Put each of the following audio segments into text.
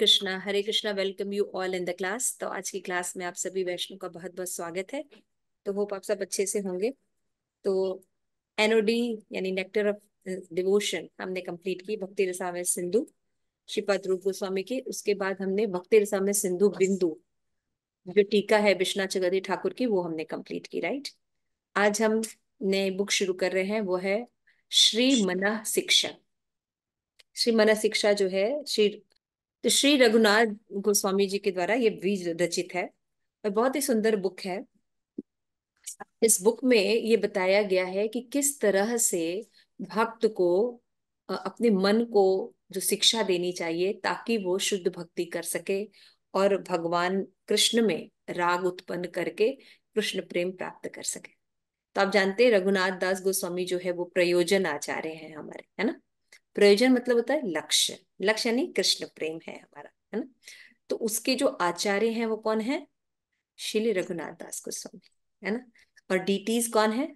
Krishna Hare Krishna welcome you all in the class तो आज की क्लास में आप सभी वैष्णव का बहुत बहुत स्वागत है तो होप आप सब अच्छे से होंगे तो एनओडी यानी नेक्टर ऑफ डिवोशन हमने कंप्लीट की भक्ति रसामय सिंधु श्रीपद रूप गोस्वामी की उसके बाद हमने भक्ति रसामय सिंधु बिंदु जो टीका है बिश्ना चौधरी ठाकुर की वो हमने कम्प्लीट की राइट आज हम नए बुक शुरू कर रहे हैं वो है श्री मना शिक्षा श्री मना शिक्षा जो है श्री तो श्री रघुनाथ गोस्वामी जी के द्वारा ये बीज रचित है और बहुत ही सुंदर बुक है इस बुक में ये बताया गया है कि किस तरह से भक्त को अपने मन को जो शिक्षा देनी चाहिए ताकि वो शुद्ध भक्ति कर सके और भगवान कृष्ण में राग उत्पन्न करके कृष्ण प्रेम प्राप्त कर सके तो आप जानते हैं रघुनाथ दास गोस्वामी जो है वो प्रयोजन आचार्य हैं हमारे है ना प्रयोजन मतलब होता है लक्ष्य लक्ष्य यानी कृष्ण प्रेम है हमारा है ना तो उसके जो आचार्य हैं वो कौन है श्री रघुनाथ दास गोस्वामी है ना और डीटीज कौन है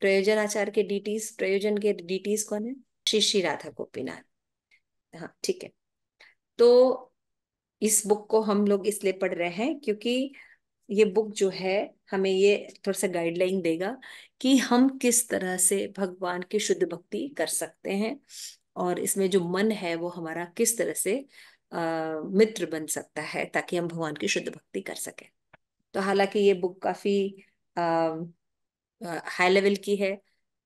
प्रयोजन आचार्य के डीटीज प्रयोजन के डीटीज कौन है श्री श्री राधा गोपीनाथ हाँ ठीक है तो इस बुक को हम लोग इसलिए पढ़ रहे हैं क्योंकि ये बुक जो है हमें ये थोड़ा सा गाइडलाइन देगा कि हम किस तरह से भगवान की शुद्ध भक्ति कर सकते हैं और इसमें जो मन है वो हमारा किस तरह से आ, मित्र बन सकता है ताकि हम भगवान की शुद्ध भक्ति कर सके तो हालांकि ये बुक काफी हाई लेवल की है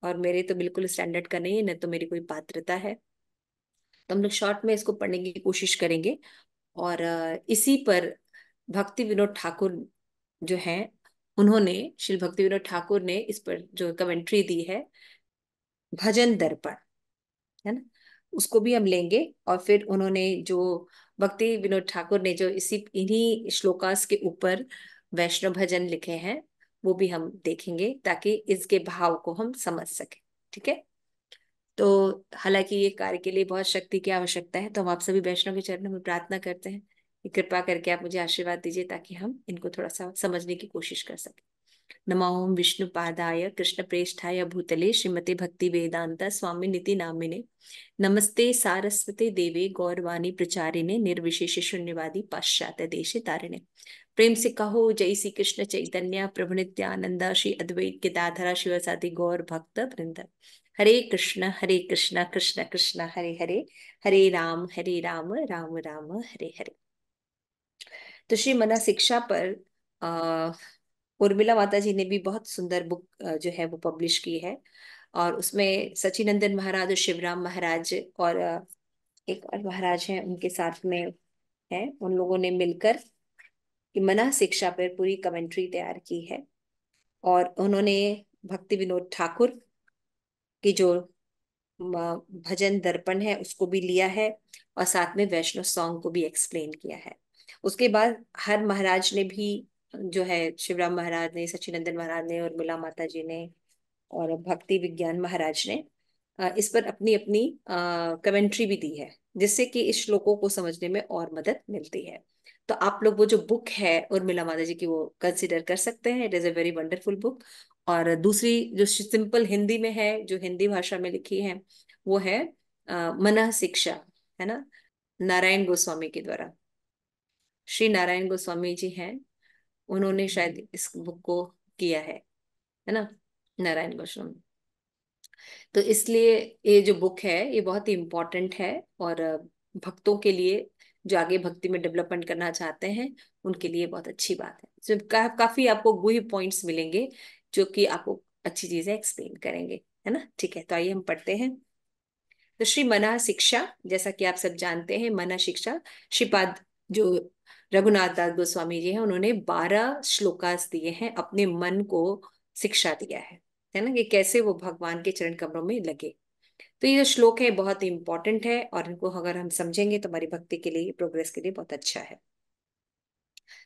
और मेरे तो बिल्कुल स्टैंडर्ड का नहीं है न तो मेरी कोई पात्रता है तो हम लोग शॉर्ट में इसको पढ़ने की कोशिश करेंगे और इसी पर भक्ति विनोद ठाकुर जो है उन्होंने श्री भक्ति विनोद ठाकुर ने इस पर जो कमेंट्री दी है भजन दर्पण है ना उसको भी हम लेंगे और फिर उन्होंने जो भक्ति विनोद ठाकुर ने जो इसी इन्हीं श्लोकास के ऊपर वैष्णव भजन लिखे हैं वो भी हम देखेंगे ताकि इसके भाव को हम समझ सके ठीक है तो हालांकि ये कार्य के लिए बहुत शक्ति की आवश्यकता है तो हम आप सभी वैष्णव के चरणों में प्रार्थना करते हैं कृपा करके आप मुझे आशीर्वाद दीजिए ताकि हम इनको थोड़ा सा समझने की कोशिश कर सके नमो विष्णु पादाय कृष्ण प्रेष्ठाय भूतले श्रीमती भक्ति वेदांत स्वामी नीति नामिने नमस्ते सारस्वती देवे गौरवाणी प्रचारिणे निर्विशेष शून्यवादी पाश्चात देशे तारिणे प्रेम से कहो जय श्री कृष्ण चैतन्य प्रभु नित्यानंद श्री अद्वैत गिदाधरा साधि गौर भक्त वृंद हरे कृष्ण हरे कृष्ण कृष्ण कृष्ण हरे हरे हरे राम हरे राम राम राम हरे हरे तो श्री मना शिक्षा पर अः उर्मिला माता जी ने भी बहुत सुंदर बुक जो है वो पब्लिश की है और उसमें सचिनंदन महाराज और शिवराम महाराज और एक और महाराज हैं उनके साथ में है उन लोगों ने मिलकर मना शिक्षा पर पूरी कमेंट्री तैयार की है और उन्होंने भक्ति विनोद ठाकुर की जो भजन दर्पण है उसको भी लिया है और साथ में वैष्णव सॉन्ग को भी एक्सप्लेन किया है उसके बाद हर महाराज ने भी जो है शिवराम महाराज ने सचिनंदन महाराज ने उर्मिला माता जी ने और भक्ति विज्ञान महाराज ने इस पर अपनी अपनी कमेंट्री भी दी है जिससे कि इस श्लोकों को समझने में और मदद मिलती है तो आप लोग वो जो बुक है उर्मिला माता जी की वो कंसिडर कर सकते हैं it is a very wonderful book और दूसरी जो सिंपल हिंदी में है जो हिंदी भाषा में लिखी है वो है मना शिक्षा है ना नारायण गोस्वामी के द्वारा श्री नारायण गोस्वामी जी हैं उन्होंने शायद इस बुक को किया है है ना नारायण गोस्वामी तो इसलिए ये जो बुक है ये बहुत ही इम्पोर्टेंट है और भक्तों के लिए जो आगे भक्ति में डेवलपमेंट करना चाहते हैं उनके लिए बहुत अच्छी बात है तो का, काफी आपको गुही पॉइंट्स मिलेंगे जो कि आपको अच्छी चीजें एक्सप्लेन करेंगे है ना ठीक है तो आइए हम पढ़ते हैं तो श्री मना शिक्षा जैसा कि आप सब जानते हैं मना शिक्षा श्रीपाद जो रघुनाथ दास गोस्वामी जी हैं उन्होंने बारह श्लोकास दिए हैं अपने मन को शिक्षा दिया है है ना कि कैसे वो भगवान के चरण कमरों में लगे तो ये जो श्लोक है बहुत इंपॉर्टेंट है और इनको अगर हम समझेंगे तो हमारी भक्ति के लिए प्रोग्रेस के लिए बहुत अच्छा है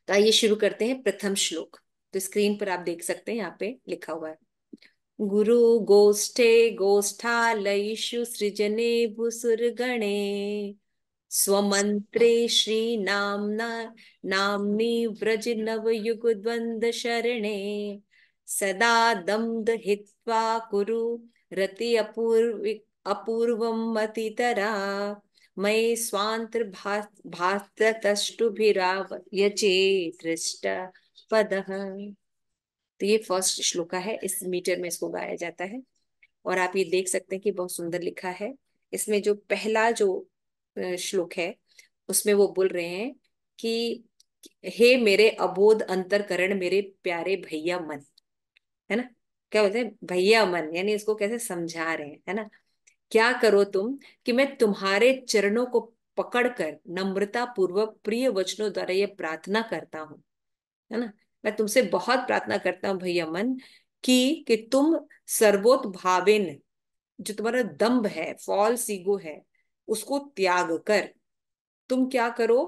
तो आइए शुरू करते हैं प्रथम श्लोक तो स्क्रीन पर आप देख सकते हैं यहाँ पे लिखा हुआ है गुरु गोष्ठे गोष्ठालयु सृजने भुसुर गणे स्वमन्त्रे श्रीनाम्ना नाम्नि व्रजनवयुगद्वन्द्वशरणे सदा दम्द हित्वा कुरु रति अपूर्वि अपूर्वम् अतितरा मयि स्वान्तर्भास्तुभिरावयचे दृष्ट पदः तो ये फर्स्ट श्लोका है इस मीटर में इसको गाया जाता है और आप ये देख सकते हैं कि बहुत सुंदर लिखा है इसमें जो पहला जो श्लोक है उसमें वो बोल रहे हैं कि हे मेरे अबोध अंतरकरण मेरे प्यारे भैया मन है ना क्या बोलते हैं भैया मन यानी इसको कैसे समझा रहे हैं है ना क्या करो तुम कि मैं तुम्हारे चरणों को पकड़कर नम्रता पूर्वक प्रिय वचनों द्वारा ये प्रार्थना करता हूँ है ना मैं तुमसे बहुत प्रार्थना करता हूँ भैया मन कि कि तुम सर्वोत्भावेन जो तुम्हारा दम्भ है फॉल्स ईगो है उसको त्याग कर तुम क्या करो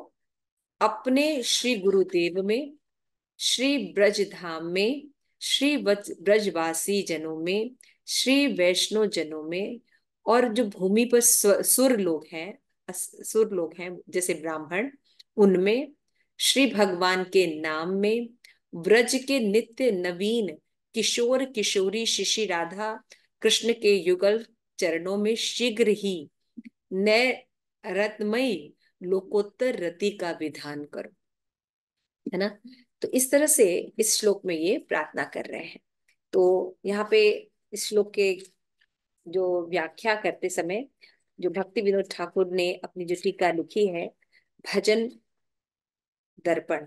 अपने श्री गुरुदेव में श्री ब्रज धाम में श्री ब्रजवासी जनों में श्री वैष्णो जनों में और जो भूमि पर सुर लोग हैं सुर लोग हैं जैसे ब्राह्मण उनमें श्री भगवान के नाम में ब्रज के नित्य नवीन किशोर किशोरी शिशि राधा कृष्ण के युगल चरणों में शीघ्र ही ने रत्नमयी लोकोत्तर रति का विधान करो है ना तो इस तरह से इस श्लोक में ये प्रार्थना कर रहे हैं तो यहाँ पे इस श्लोक के जो व्याख्या करते समय जो भक्ति विनोद ठाकुर ने अपनी जो टीका लिखी है भजन दर्पण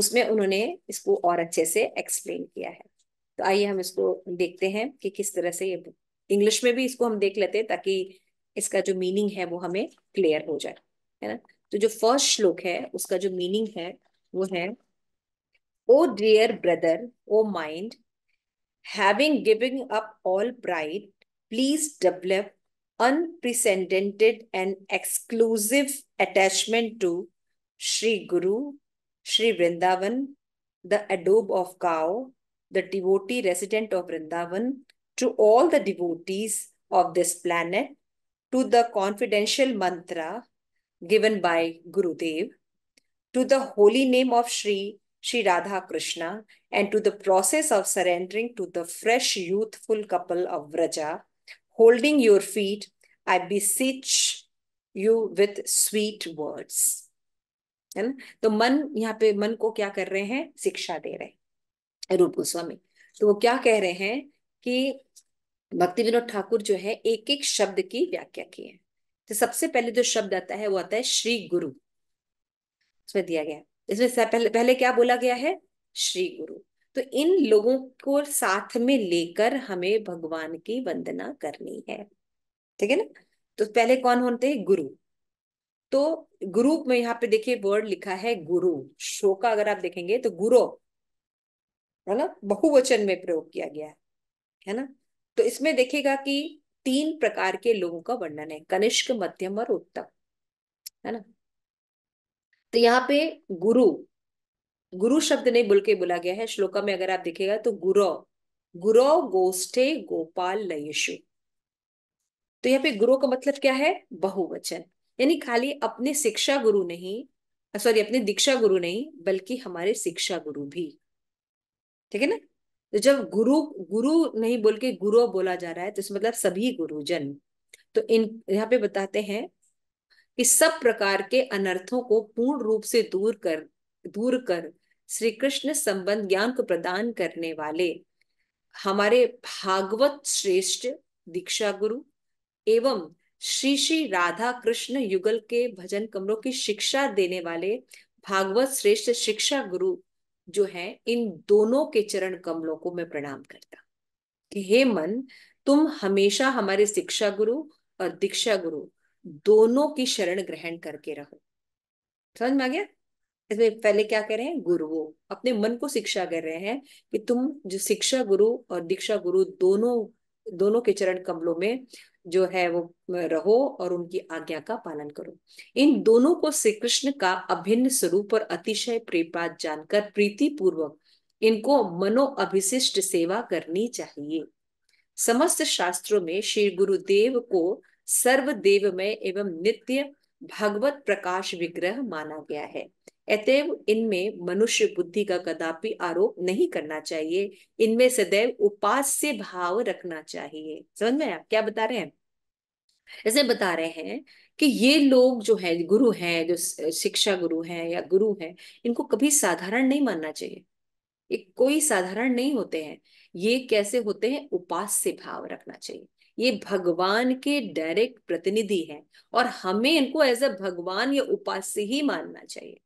उसमें उन्होंने इसको और अच्छे से एक्सप्लेन किया है तो आइए हम इसको देखते हैं कि किस तरह से ये इंग्लिश में भी इसको हम देख लेते हैं ताकि इसका जो मीनिंग है वो हमें क्लियर हो जाए है ना तो जो फर्स्ट श्लोक है उसका जो मीनिंग है वो है O dear brother O mind having giving up all pride please develop unprecedented and exclusive attachment to Shri Guru Shri Vrindavan the एडोब of cow the devotee resident of Vrindavan to all the devotees of this planet to the confidential mantra given by Gurudev, to the holy name of Sri Sri Radha Krishna, and to the process of surrendering to the fresh youthful couple of Vraja, holding your feet, I beseech you with sweet words. है ना तो मन यहाँ पे मन को क्या कर रहे हैं शिक्षा दे रहे हैं रूप गोस्वामी तो वो क्या कह रहे हैं कि भक्ति विनोद ठाकुर जो है एक एक शब्द की व्याख्या की है तो सबसे पहले जो शब्द आता है वो आता है श्री गुरु इसमें दिया गया इसमें पहले पहले क्या बोला गया है श्री गुरु तो इन लोगों को साथ में लेकर हमें भगवान की वंदना करनी है ठीक है ना तो पहले कौन होते हैं गुरु तो गुरु में यहाँ पे देखिए वर्ड लिखा है गुरु शो का अगर आप देखेंगे तो गुरु है ना बहुवचन में प्रयोग किया गया है है ना तो इसमें देखेगा कि तीन प्रकार के लोगों का वर्णन है कनिष्क मध्यम और उत्तम है ना तो यहाँ पे गुरु गुरु शब्द नहीं बोल के बोला गया है श्लोका में अगर आप देखेगा तो गुरु गुरु गोष्ठे गोपाल लयशु तो यहाँ पे गुरु का मतलब क्या है बहुवचन यानी खाली अपने शिक्षा गुरु नहीं सॉरी अपने दीक्षा गुरु नहीं बल्कि हमारे शिक्षा गुरु भी ठीक है ना तो जब गुरु गुरु नहीं बोल के गुरु बोला जा रहा है तो इसमें मतलब सभी गुरुजन तो इन यहाँ पे बताते हैं कि सब प्रकार के अनर्थों को पूर्ण रूप से दूर कर दूर कर श्री कृष्ण संबंध ज्ञान को प्रदान करने वाले हमारे भागवत श्रेष्ठ दीक्षा गुरु एवं श्री श्री राधा कृष्ण युगल के भजन कमरों की शिक्षा देने वाले भागवत श्रेष्ठ शिक्षा गुरु जो है इन दोनों के चरण कमलों को मैं प्रणाम करता कि हे मन तुम हमेशा हमारे शिक्षा गुरु और दीक्षा गुरु दोनों की शरण ग्रहण करके रहो समझ में आ गया इसमें पहले क्या कह रहे हैं गुरुओं अपने मन को शिक्षा कर रहे हैं कि तुम जो शिक्षा गुरु और दीक्षा गुरु दोनों दोनों के चरण कमलों में जो है वो रहो और उनकी आज्ञा का पालन करो इन दोनों को श्री कृष्ण का अभिन्न स्वरूप और अतिशय प्रेपात जानकर प्रीति पूर्वक इनको मनो अभिशिष्ट सेवा करनी चाहिए समस्त शास्त्रों में श्री गुरुदेव को सर्वदेव में एवं नित्य भगवत प्रकाश विग्रह माना गया है अतएव इनमें मनुष्य बुद्धि का कदापि आरोप नहीं करना चाहिए इनमें सदैव उपास से भाव रखना चाहिए समझ में आप क्या बता रहे हैं ऐसे बता रहे हैं कि ये लोग जो है गुरु हैं जो शिक्षा गुरु हैं या गुरु हैं इनको कभी साधारण नहीं मानना चाहिए ये कोई साधारण नहीं होते हैं ये कैसे होते हैं उपास से भाव रखना चाहिए ये भगवान के डायरेक्ट प्रतिनिधि हैं और हमें इनको एज अ भगवान या उपास से ही मानना चाहिए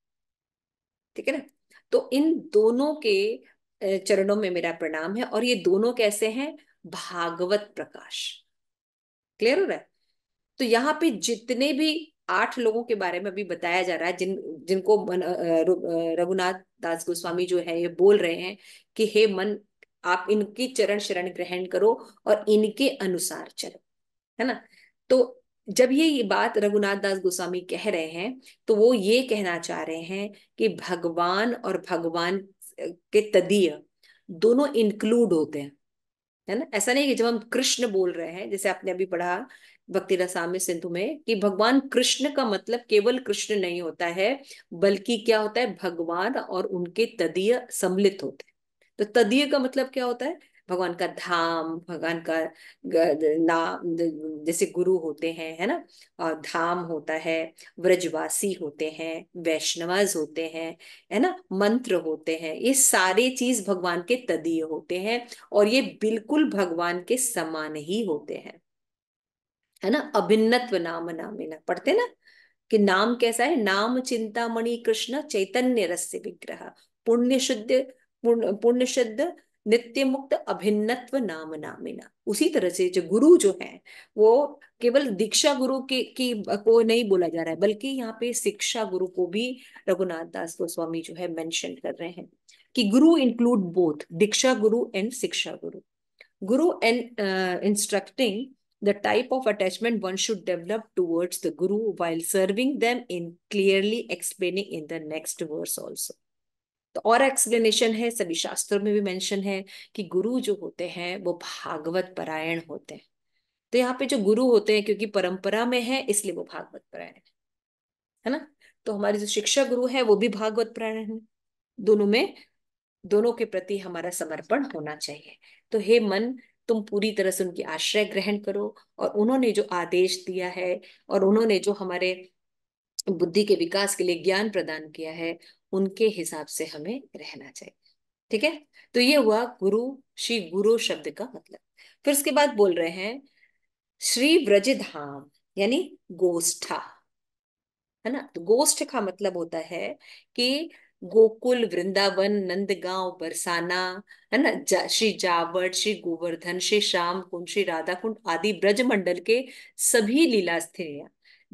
ठीक है ना तो इन दोनों के चरणों में मेरा प्रणाम है और ये दोनों कैसे हैं भागवत प्रकाश क्लियर हो रहा है तो यहाँ पे जितने भी आठ लोगों के बारे में अभी बताया जा रहा है जिन जिनको मन रघुनाथ दास गोस्वामी जो है ये बोल रहे हैं कि हे मन आप इनकी चरण शरण ग्रहण करो और इनके अनुसार चलो है ना तो जब ये ये बात रघुनाथ दास गोस्वामी कह रहे हैं तो वो ये कहना चाह रहे हैं कि भगवान और भगवान के तदीय दोनों इंक्लूड होते हैं है ना ऐसा नहीं कि जब हम कृष्ण बोल रहे हैं जैसे आपने अभी पढ़ा भक्ति रसाम सिंधु में कि भगवान कृष्ण का मतलब केवल कृष्ण नहीं होता है बल्कि क्या होता है भगवान और उनके तदीय सम्मिलित होते हैं तो तदीय का मतलब क्या होता है भगवान का धाम भगवान का नाम जैसे गुरु होते हैं है ना और धाम होता है व्रजवासी होते हैं वैष्णवज होते हैं है ना मंत्र होते हैं ये सारे चीज भगवान के तदीय होते हैं और ये बिल्कुल भगवान के समान ही होते हैं है ना अभिन्नत्व नाम ना पढ़ते ना कि नाम कैसा है नाम चिंतामणि कृष्ण चैतन्य रस्य विग्रह पुण्य शुद्ध पुण्य शुद्ध नित्य मुक्त अभिन्नत्व नाम नामिना उसी तरह से जो गुरु जो है वो केवल दीक्षा गुरु के की को नहीं बोला जा रहा है बल्कि यहाँ पे शिक्षा गुरु को भी रघुनाथ दास गोस्वामी जो है मेंशन कर रहे हैं कि गुरु इंक्लूड बोथ दीक्षा गुरु and shiksha guru guru and instructing the type of attachment one should develop towards the guru while serving them in clearly explaining in the next verse also तो और एक्सप्लेनेशन है सभी शास्त्रों में भी मेंशन है कि गुरु जो होते हैं वो भागवत परायण होते हैं तो यहाँ पे जो गुरु होते हैं क्योंकि परंपरा में है इसलिए वो भागवत परायण है है ना तो हमारे जो शिक्षा गुरु है वो भी भागवत परायण है दोनों में दोनों के प्रति हमारा समर्पण होना चाहिए तो हे मन तुम पूरी तरह से उनकी आश्रय ग्रहण करो और उन्होंने जो आदेश दिया है और उन्होंने जो हमारे बुद्धि के विकास के लिए ज्ञान प्रदान किया है उनके हिसाब से हमें रहना चाहिए ठीक है तो ये हुआ गुरु श्री गुरु शब्द का मतलब फिर उसके बाद बोल रहे हैं श्री ब्रज धाम यानी गोष्ठा है ना तो गोष्ठ का मतलब होता है कि गोकुल वृंदावन नंदगांव बरसाना है ना जा, श्री जावट श्री गोवर्धन श्री श्याम कुंड श्री राधा कुंड आदि ब्रज मंडल के सभी लीला स्थिरियां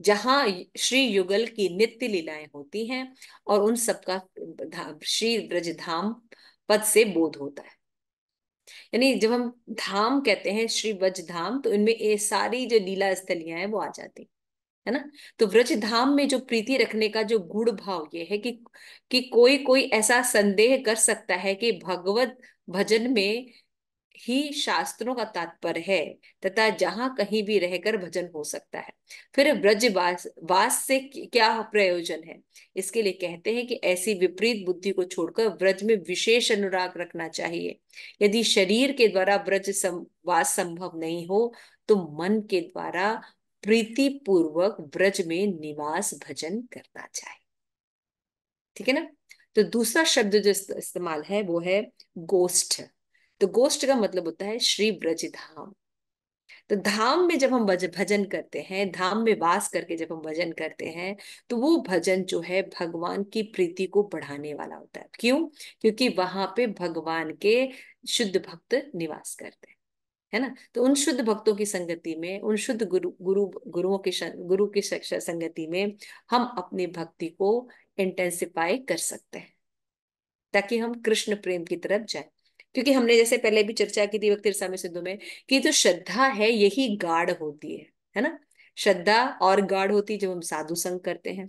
जहाँ श्री युगल की नित्य लीलाएं होती हैं और उन सबका श्री धाम पद से बोध होता है यानी जब हम धाम कहते हैं श्री ब्रज धाम तो इनमें ये सारी जो लीला स्थलियां हैं वो आ जाती है ना तो ब्रज धाम में जो प्रीति रखने का जो गुड़ भाव ये है कि कि कोई कोई ऐसा संदेह कर सकता है कि भगवत भजन में ही शास्त्रों का तात्पर्य है तथा जहां कहीं भी रहकर भजन हो सकता है फिर ब्रजवास वास से क्या प्रयोजन है इसके लिए कहते हैं कि ऐसी विपरीत बुद्धि को छोड़कर ब्रज में विशेष अनुराग रखना चाहिए यदि शरीर के द्वारा ब्रज सम, वास संभव नहीं हो तो मन के द्वारा प्रीति पूर्वक ब्रज में निवास भजन करना चाहिए ठीक है ना तो दूसरा शब्द जो इस्तेमाल है वो है गोष्ठ तो गोष्ठ का मतलब होता है श्री ब्रज धाम तो धाम में जब हम भजन करते हैं धाम में वास करके जब हम भजन करते हैं तो वो भजन जो है भगवान की प्रीति को बढ़ाने वाला होता है क्यों क्योंकि वहां पे भगवान के शुद्ध भक्त निवास करते हैं है ना तो उन शुद्ध भक्तों की संगति में उन शुद्ध गुरु गुरु गुरुओं की गुरु की संगति में हम अपनी भक्ति को इंटेंसिफाई कर सकते हैं ताकि हम कृष्ण प्रेम की तरफ जाए क्योंकि हमने जैसे पहले भी चर्चा की थी वक्त में सिद्धू में कि जो तो श्रद्धा है यही गाढ़ होती है है ना श्रद्धा और गाढ़ होती है जब हम साधु संग करते हैं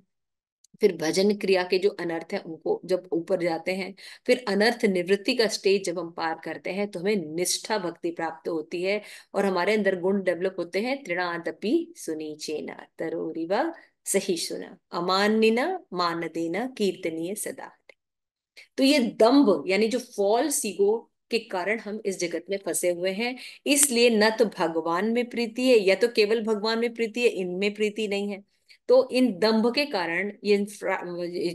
फिर भजन क्रिया के जो अनर्थ है उनको जब ऊपर जाते हैं फिर अनर्थ निवृत्ति का स्टेज जब हम पार करते हैं तो हमें निष्ठा भक्ति प्राप्त होती है और हमारे अंदर गुण डेवलप होते हैं त्रिणादपी सुनी चेना तरो सही सुना अमानिना मान देना कीर्तनीय सदा तो ये दम्भ यानी जो फॉल्स ईगो के कारण हम इस जगत में फंसे हुए हैं इसलिए न तो भगवान में प्रीति है या तो केवल भगवान में प्रीति है इनमें प्रीति नहीं है तो इन दंभ के कारण ये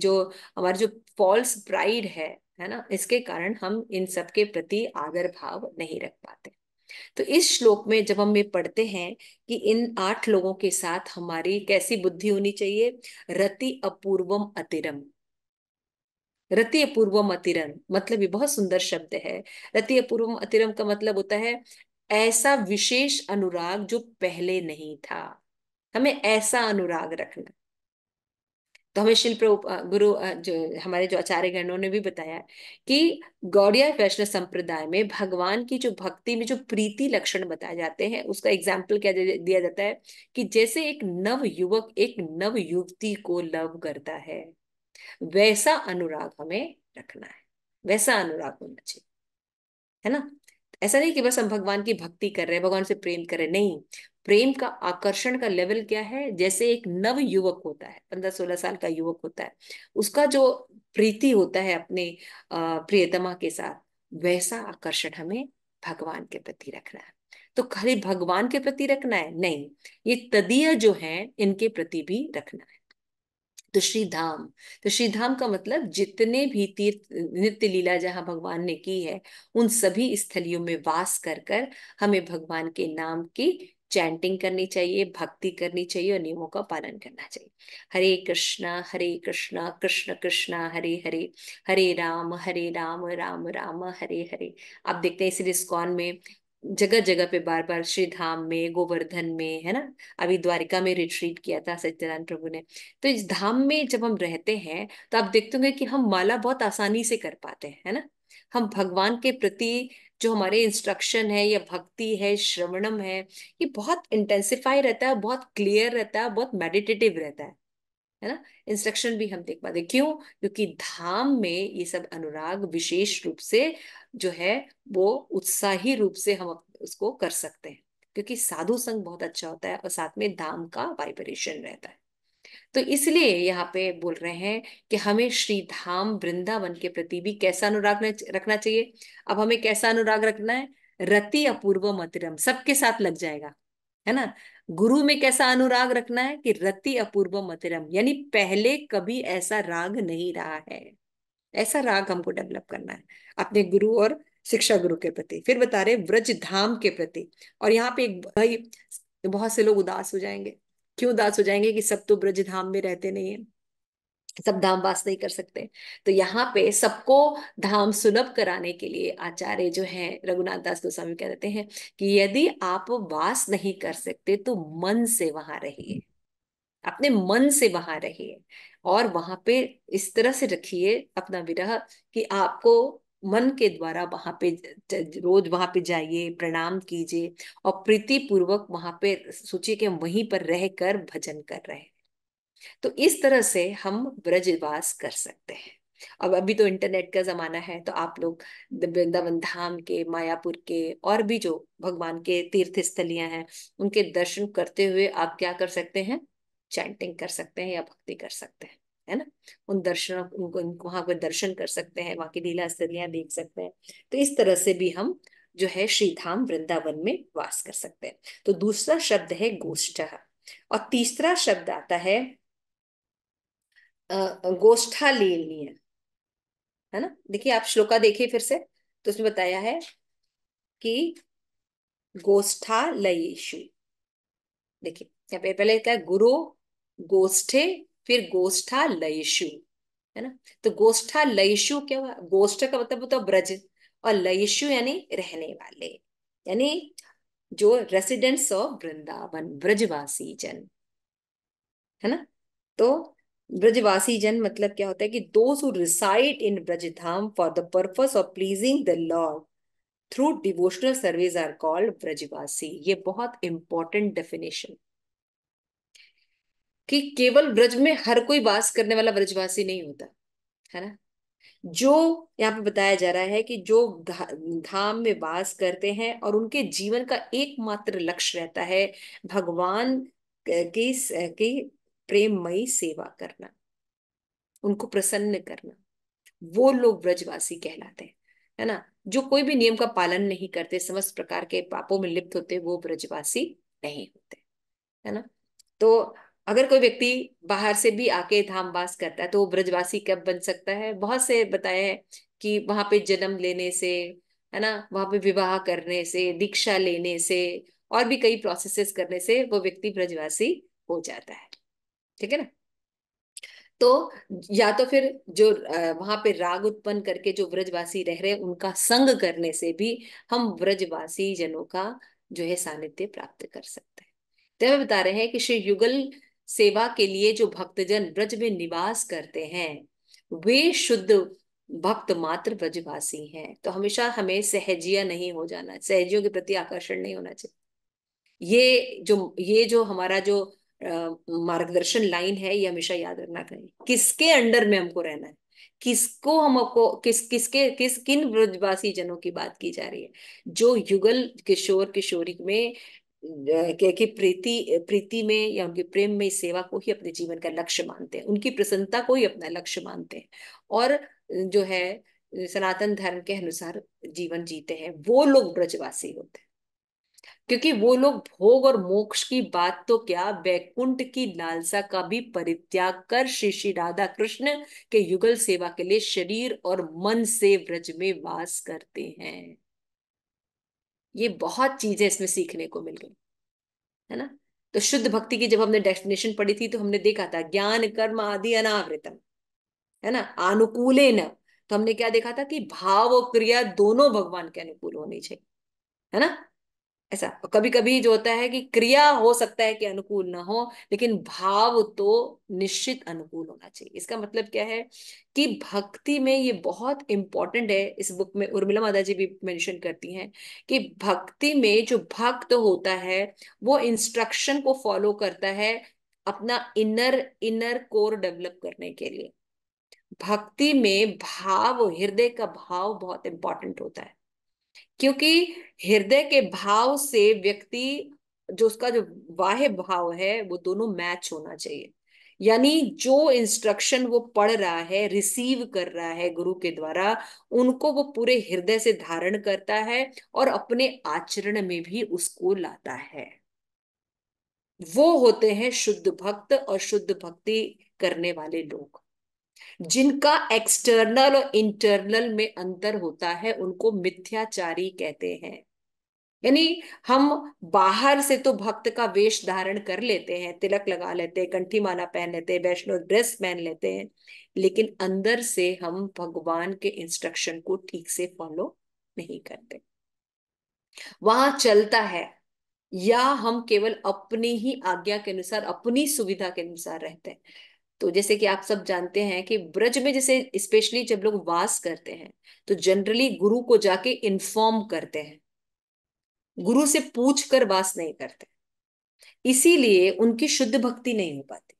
जो हमारा जो फॉल्स प्राइड है है ना इसके कारण हम इन सबके प्रति आदर भाव नहीं रख पाते तो इस श्लोक में जब हम ये पढ़ते हैं कि इन आठ लोगों के साथ हमारी कैसी बुद्धि होनी चाहिए रति अपूर्वम अतिरम रतिय पूर्वम अतिरम मतलब ये बहुत सुंदर शब्द है रतिय पूर्वम अतिरम का मतलब होता है ऐसा विशेष अनुराग जो पहले नहीं था हमें ऐसा अनुराग रखना तो हमें शिल्प गुरु जो हमारे जो आचार्य गणों ने भी बताया कि गौड़िया वैष्णव संप्रदाय में भगवान की जो भक्ति में जो प्रीति लक्षण बताए जाते हैं उसका एग्जाम्पल क्या दिया जाता है कि जैसे एक नव युवक एक नव युवती को लव करता है वैसा अनुराग हमें रखना है वैसा अनुराग होना चाहिए है ना ऐसा नहीं कि बस हम भगवान की भक्ति कर रहे हैं भगवान से प्रेम कर रहे हैं नहीं प्रेम का आकर्षण का लेवल क्या है जैसे एक नव युवक होता है पंद्रह सोलह साल का युवक होता है उसका जो प्रीति होता है अपने प्रियतमा के साथ वैसा आकर्षण हमें भगवान के प्रति रखना है तो खाली भगवान के प्रति रखना है नहीं ये तदीय जो है इनके प्रति भी रखना है श्री धाम श्री धाम का मतलब जितने भी तीर्थ नित्य लीला जहाँ भगवान ने की है उन सभी स्थलियों में वास कर कर हमें भगवान के नाम की चैंटिंग करनी चाहिए भक्ति करनी चाहिए और नियमों का पालन करना चाहिए हरे कृष्णा हरे कृष्णा कृष्ण कृष्णा हरे हरे हरे राम हरे राम राम राम हरे हरे आप देखते हैं इसलिए स्कॉन में जगह जगह पे बार बार श्री धाम में गोवर्धन में है ना अभी द्वारिका में रिट्रीट किया था सत्यनारायण प्रभु ने तो इस धाम में जब हम रहते हैं तो आप देखते होंगे कि हम माला बहुत आसानी से कर पाते हैं है ना हम भगवान के प्रति जो हमारे इंस्ट्रक्शन है या भक्ति है श्रवणम है ये बहुत इंटेंसिफाई रहता है बहुत क्लियर रहता है बहुत मेडिटेटिव रहता है है ना इंस्ट्रक्शन भी हम देख पाते क्यों क्योंकि धाम में ये सब अनुराग विशेष रूप से जो है वो उत्साही रूप से हम उसको कर सकते हैं क्योंकि साधु संग बहुत अच्छा होता है और साथ में धाम का वाइब्रेशन रहता है तो इसलिए यहाँ पे बोल रहे हैं कि हमें श्री धाम वृंदावन के प्रति भी कैसा अनुराग रखना चाहिए अब हमें कैसा अनुराग रखना है रति अपूर्व मतिरम सबके साथ लग जाएगा है ना गुरु में कैसा अनुराग रखना है कि रति अपूर्व मतिरम यानी पहले कभी ऐसा राग नहीं रहा है ऐसा राग हमको डेवलप करना है अपने गुरु और शिक्षा गुरु के प्रति फिर बता रहे व्रज धाम के प्रति और यहाँ पे एक भाई बहुत से लोग उदास हो जाएंगे क्यों उदास हो जाएंगे कि सब तो ब्रज धाम में रहते नहीं है सब धाम वास नहीं कर सकते तो यहाँ पे सबको धाम सुलभ कराने के लिए आचार्य जो है रघुनाथ दास गोस्वामी कह देते हैं कि यदि आप वास नहीं कर सकते तो मन से वहां रहिए अपने मन से वहां रहिए और वहां पे इस तरह से रखिए अपना विरह कि आपको मन के द्वारा वहां पे रोज वहां पे जाइए प्रणाम कीजिए और प्रीति पूर्वक वहां पे सोचिए कि हम वहीं पर रह कर भजन कर रहे हैं तो इस तरह से हम ब्रजवास कर सकते हैं अब अभी तो इंटरनेट का जमाना है तो आप लोग वृंदावन धाम के मायापुर के और भी जो भगवान के तीर्थ स्थलियां हैं उनके दर्शन करते हुए आप क्या कर सकते हैं चैंटिंग कर सकते हैं या भक्ति कर सकते हैं है ना उन दर्शनों उनको वहां पर दर्शन कर सकते हैं वहां की लीला स्थलियां देख सकते हैं तो इस तरह से भी हम जो है श्रीधाम वृंदावन में वास कर सकते हैं तो दूसरा शब्द है गोष्ठ और तीसरा शब्द आता है गोष्ठा लेनी है है ना देखिए आप श्लोका देखिए फिर से तो उसमें बताया है कि गोष्ठा लयेशु देखिए यहाँ पे पहले क्या है गुरु गोष्ठे फिर गोष्ठा लयेशु है ना तो गोष्ठा लयेशु क्या हुआ गोष्ठ का मतलब होता है ब्रज और लयेशु यानी रहने वाले यानी जो रेसिडेंट्स ऑफ वृंदावन ब्रजवासी जन है ना तो ब्रजवासी जन मतलब क्या होता है कि those reside in Braj Dham for the purpose of pleasing the lord through devotional service are called Brajvasi ये बहुत इंपॉर्टेंट डेफिनेशन कि केवल ब्रज में हर कोई वास करने वाला ब्रजवासी नहीं होता है ना जो यहाँ पे बताया जा रहा है कि जो धाम में वास करते हैं और उनके जीवन का एकमात्र लक्ष्य रहता है भगवान की की प्रेममयी सेवा करना उनको प्रसन्न करना वो लोग ब्रजवासी कहलाते हैं है ना जो कोई भी नियम का पालन नहीं करते समस्त प्रकार के पापों में लिप्त होते वो ब्रजवासी नहीं होते है ना तो अगर कोई व्यक्ति बाहर से भी आके धामवास करता है तो वो ब्रजवासी कब बन सकता है बहुत से बताए हैं कि वहां पे जन्म लेने से है ना वहां पे विवाह करने से दीक्षा लेने से और भी कई प्रोसेसेस करने से वो व्यक्ति ब्रजवासी हो जाता है ठीक है ना तो या तो फिर जो वहां पे राग उत्पन्न करके जो ब्रजवासी रह रहे उनका संग करने से भी हम व्रजवासी जनों का जो है सानिध्य प्राप्त कर सकते हैं तो हमें बता रहे हैं कि श्री युगल सेवा के लिए जो भक्तजन ब्रज में निवास करते हैं वे शुद्ध भक्त मात्र ब्रजवासी हैं तो हमेशा हमें सहजिया नहीं हो जाना सहजियों के प्रति आकर्षण नहीं होना चाहिए ये जो ये जो हमारा जो मार्गदर्शन लाइन है ये हमेशा याद रखना चाहिए किसके अंडर में हमको रहना है किसको आपको किस किसके किस किन ब्रजवासी जनों की बात की जा रही है जो युगल किशोर किशोरी में कि प्रीति प्रीति में या उनके प्रेम में सेवा को ही अपने जीवन का लक्ष्य मानते हैं उनकी प्रसन्नता को ही अपना लक्ष्य मानते हैं और जो है सनातन धर्म के अनुसार जीवन जीते हैं वो लोग ब्रजवासी होते हैं क्योंकि वो लोग भोग और मोक्ष की बात तो क्या वैकुंठ की लालसा का भी परित्याग कर श्री श्री राधा कृष्ण के युगल सेवा के लिए शरीर और मन से व्रज में वास करते हैं ये बहुत चीजें इसमें सीखने को मिल गई है ना तो शुद्ध भक्ति की जब हमने डेफिनेशन पढ़ी थी तो हमने देखा था ज्ञान कर्म आदि अनावृतम है ना अनुकूल न तो हमने क्या देखा था कि भाव और क्रिया दोनों भगवान के अनुकूल होनी चाहिए है ना ऐसा कभी कभी जो होता है कि क्रिया हो सकता है कि अनुकूल ना हो लेकिन भाव तो निश्चित अनुकूल होना चाहिए इसका मतलब क्या है कि भक्ति में ये बहुत इंपॉर्टेंट है इस बुक में उर्मिला माता जी भी मेंशन करती हैं कि भक्ति में जो भक्त होता है वो इंस्ट्रक्शन को फॉलो करता है अपना इनर इनर कोर डेवलप करने के लिए भक्ति में भाव हृदय का भाव बहुत इंपॉर्टेंट होता है क्योंकि हृदय के भाव से व्यक्ति जो उसका जो वाह भाव है वो दोनों मैच होना चाहिए यानी जो इंस्ट्रक्शन वो पढ़ रहा है रिसीव कर रहा है गुरु के द्वारा उनको वो पूरे हृदय से धारण करता है और अपने आचरण में भी उसको लाता है वो होते हैं शुद्ध भक्त और शुद्ध भक्ति करने वाले लोग जिनका एक्सटर्नल और इंटरनल में अंतर होता है उनको मिथ्याचारी कहते हैं यानी हम बाहर से तो भक्त का वेश धारण कर लेते हैं तिलक लगा लेते हैं कंठी माला पहन लेते हैं वैष्णव ड्रेस पहन लेते हैं लेकिन अंदर से हम भगवान के इंस्ट्रक्शन को ठीक से फॉलो नहीं करते वहां चलता है या हम केवल अपनी ही आज्ञा के अनुसार अपनी सुविधा के अनुसार रहते हैं तो जैसे कि आप सब जानते हैं कि ब्रज में जैसे स्पेशली जब लोग वास करते हैं तो जनरली गुरु को जाके इन्फॉर्म करते हैं गुरु से पूछ कर वास नहीं करते इसीलिए उनकी शुद्ध भक्ति नहीं हो पाती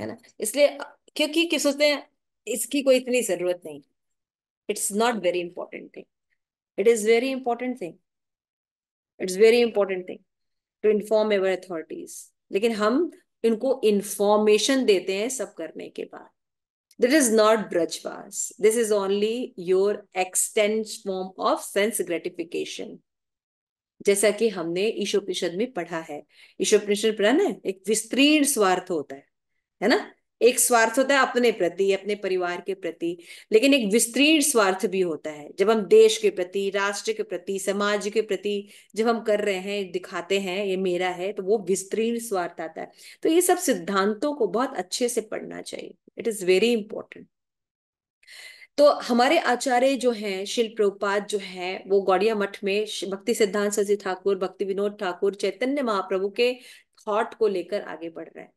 है ना इसलिए क्योंकि क्या सोचते हैं इसकी कोई इतनी जरूरत नहीं it's not very important thing it is very important thing it's very important thing to inform ever authorities लेकिन हम इनको इंफॉर्मेशन देते हैं सब करने के बाद that is not Brajvas this is only your extend form of sense gratification जैसा कि हमने ईशोपनिषद में पढ़ा है ईशोपनिषद पढ़ा ना एक विस्तृत स्वार्थ होता है है ना एक स्वार्थ होता है अपने प्रति अपने परिवार के प्रति लेकिन एक विस्तृत स्वार्थ भी होता है जब हम देश के प्रति राष्ट्र के प्रति समाज के प्रति जब हम कर रहे हैं दिखाते हैं ये मेरा है तो वो विस्तृत स्वार्थ आता है तो ये सब सिद्धांतों को बहुत अच्छे से पढ़ना चाहिए इट इज वेरी इंपॉर्टेंट तो हमारे आचार्य जो हैं शिल प्रपात जो हैं वो गौड़िया मठ में भक्ति सिद्धांत शशि ठाकुर भक्ति विनोद ठाकुर चैतन्य महाप्रभु के थॉट को लेकर आगे बढ़ रहे हैं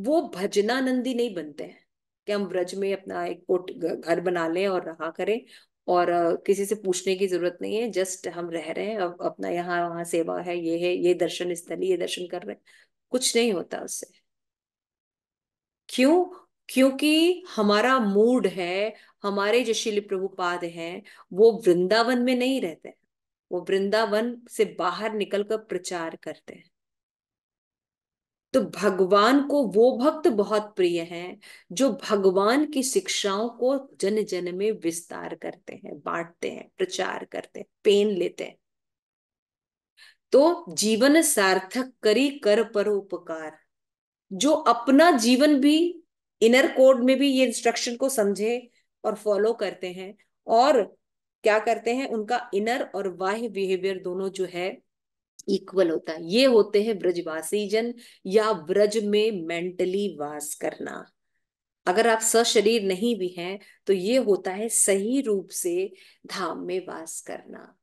वो भजनानंदी नहीं बनते हैं कि हम ब्रज में अपना एक कोट घर बना लें और रहा करें और किसी से पूछने की जरूरत नहीं है जस्ट हम रह रहे हैं अब अपना यहाँ वहाँ सेवा है ये है ये दर्शन स्थली ये दर्शन कर रहे हैं कुछ नहीं होता उससे क्यों क्योंकि हमारा मूड है हमारे जो शिल प्रभुपाद हैं वो वृंदावन में नहीं रहते हैं वो वृंदावन से बाहर निकलकर प्रचार करते हैं तो भगवान को वो भक्त बहुत प्रिय हैं जो भगवान की शिक्षाओं को जन जन में विस्तार करते हैं बांटते हैं प्रचार करते हैं पेन लेते हैं तो जीवन सार्थक करी कर पर उपकार जो अपना जीवन भी इनर कोड में भी ये इंस्ट्रक्शन को समझे और फॉलो करते हैं और क्या करते हैं उनका इनर और बाह्य बिहेवियर दोनों जो है इक्वल होता है ये होते हैं ब्रजवासी जन या ब्रज में मेंटली वास करना अगर आप सशरीर नहीं भी हैं तो ये होता है सही रूप से धाम में वास करना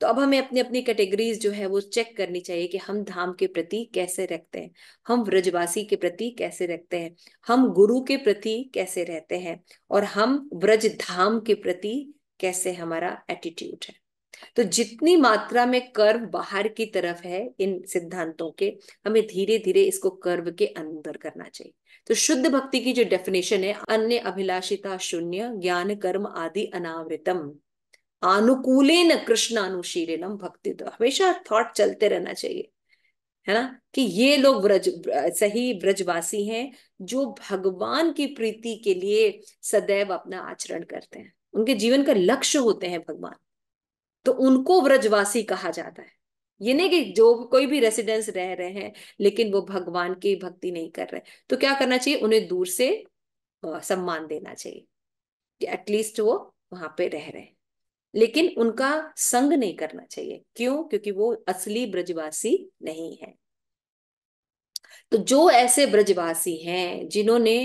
तो अब हमें अपनी अपनी कैटेगरीज जो है वो चेक करनी चाहिए कि हम धाम के प्रति कैसे रखते हैं हम व्रजवासी के प्रति कैसे रखते हैं हम गुरु के प्रति कैसे रहते हैं और हम व्रज धाम के प्रति कैसे हमारा एटीट्यूड है तो जितनी मात्रा में कर्व बाहर की तरफ है इन सिद्धांतों के हमें धीरे धीरे इसको कर्व के अंदर करना चाहिए तो शुद्ध भक्ति की जो डेफिनेशन है अन्य अभिलाषिता शून्य ज्ञान कर्म आदि अनावृतम कृष्ण कृष्णानुशीलनम भक्ति तो हमेशा थॉट चलते रहना चाहिए है ना कि ये लोग ब्रज सही ब्रजवासी हैं जो भगवान की प्रीति के लिए सदैव अपना आचरण करते हैं उनके जीवन का लक्ष्य होते हैं भगवान तो उनको व्रजवासी कहा जाता है ये नहीं कि जो कोई भी रेसिडेंस रह रहे हैं लेकिन वो भगवान की भक्ति नहीं कर रहे तो क्या करना चाहिए उन्हें दूर से सम्मान देना चाहिए कि एटलीस्ट वो वहां पे रह रहे हैं लेकिन उनका संग नहीं करना चाहिए क्यों क्योंकि वो असली ब्रजवासी नहीं है तो जो ऐसे ब्रजवासी हैं जिन्होंने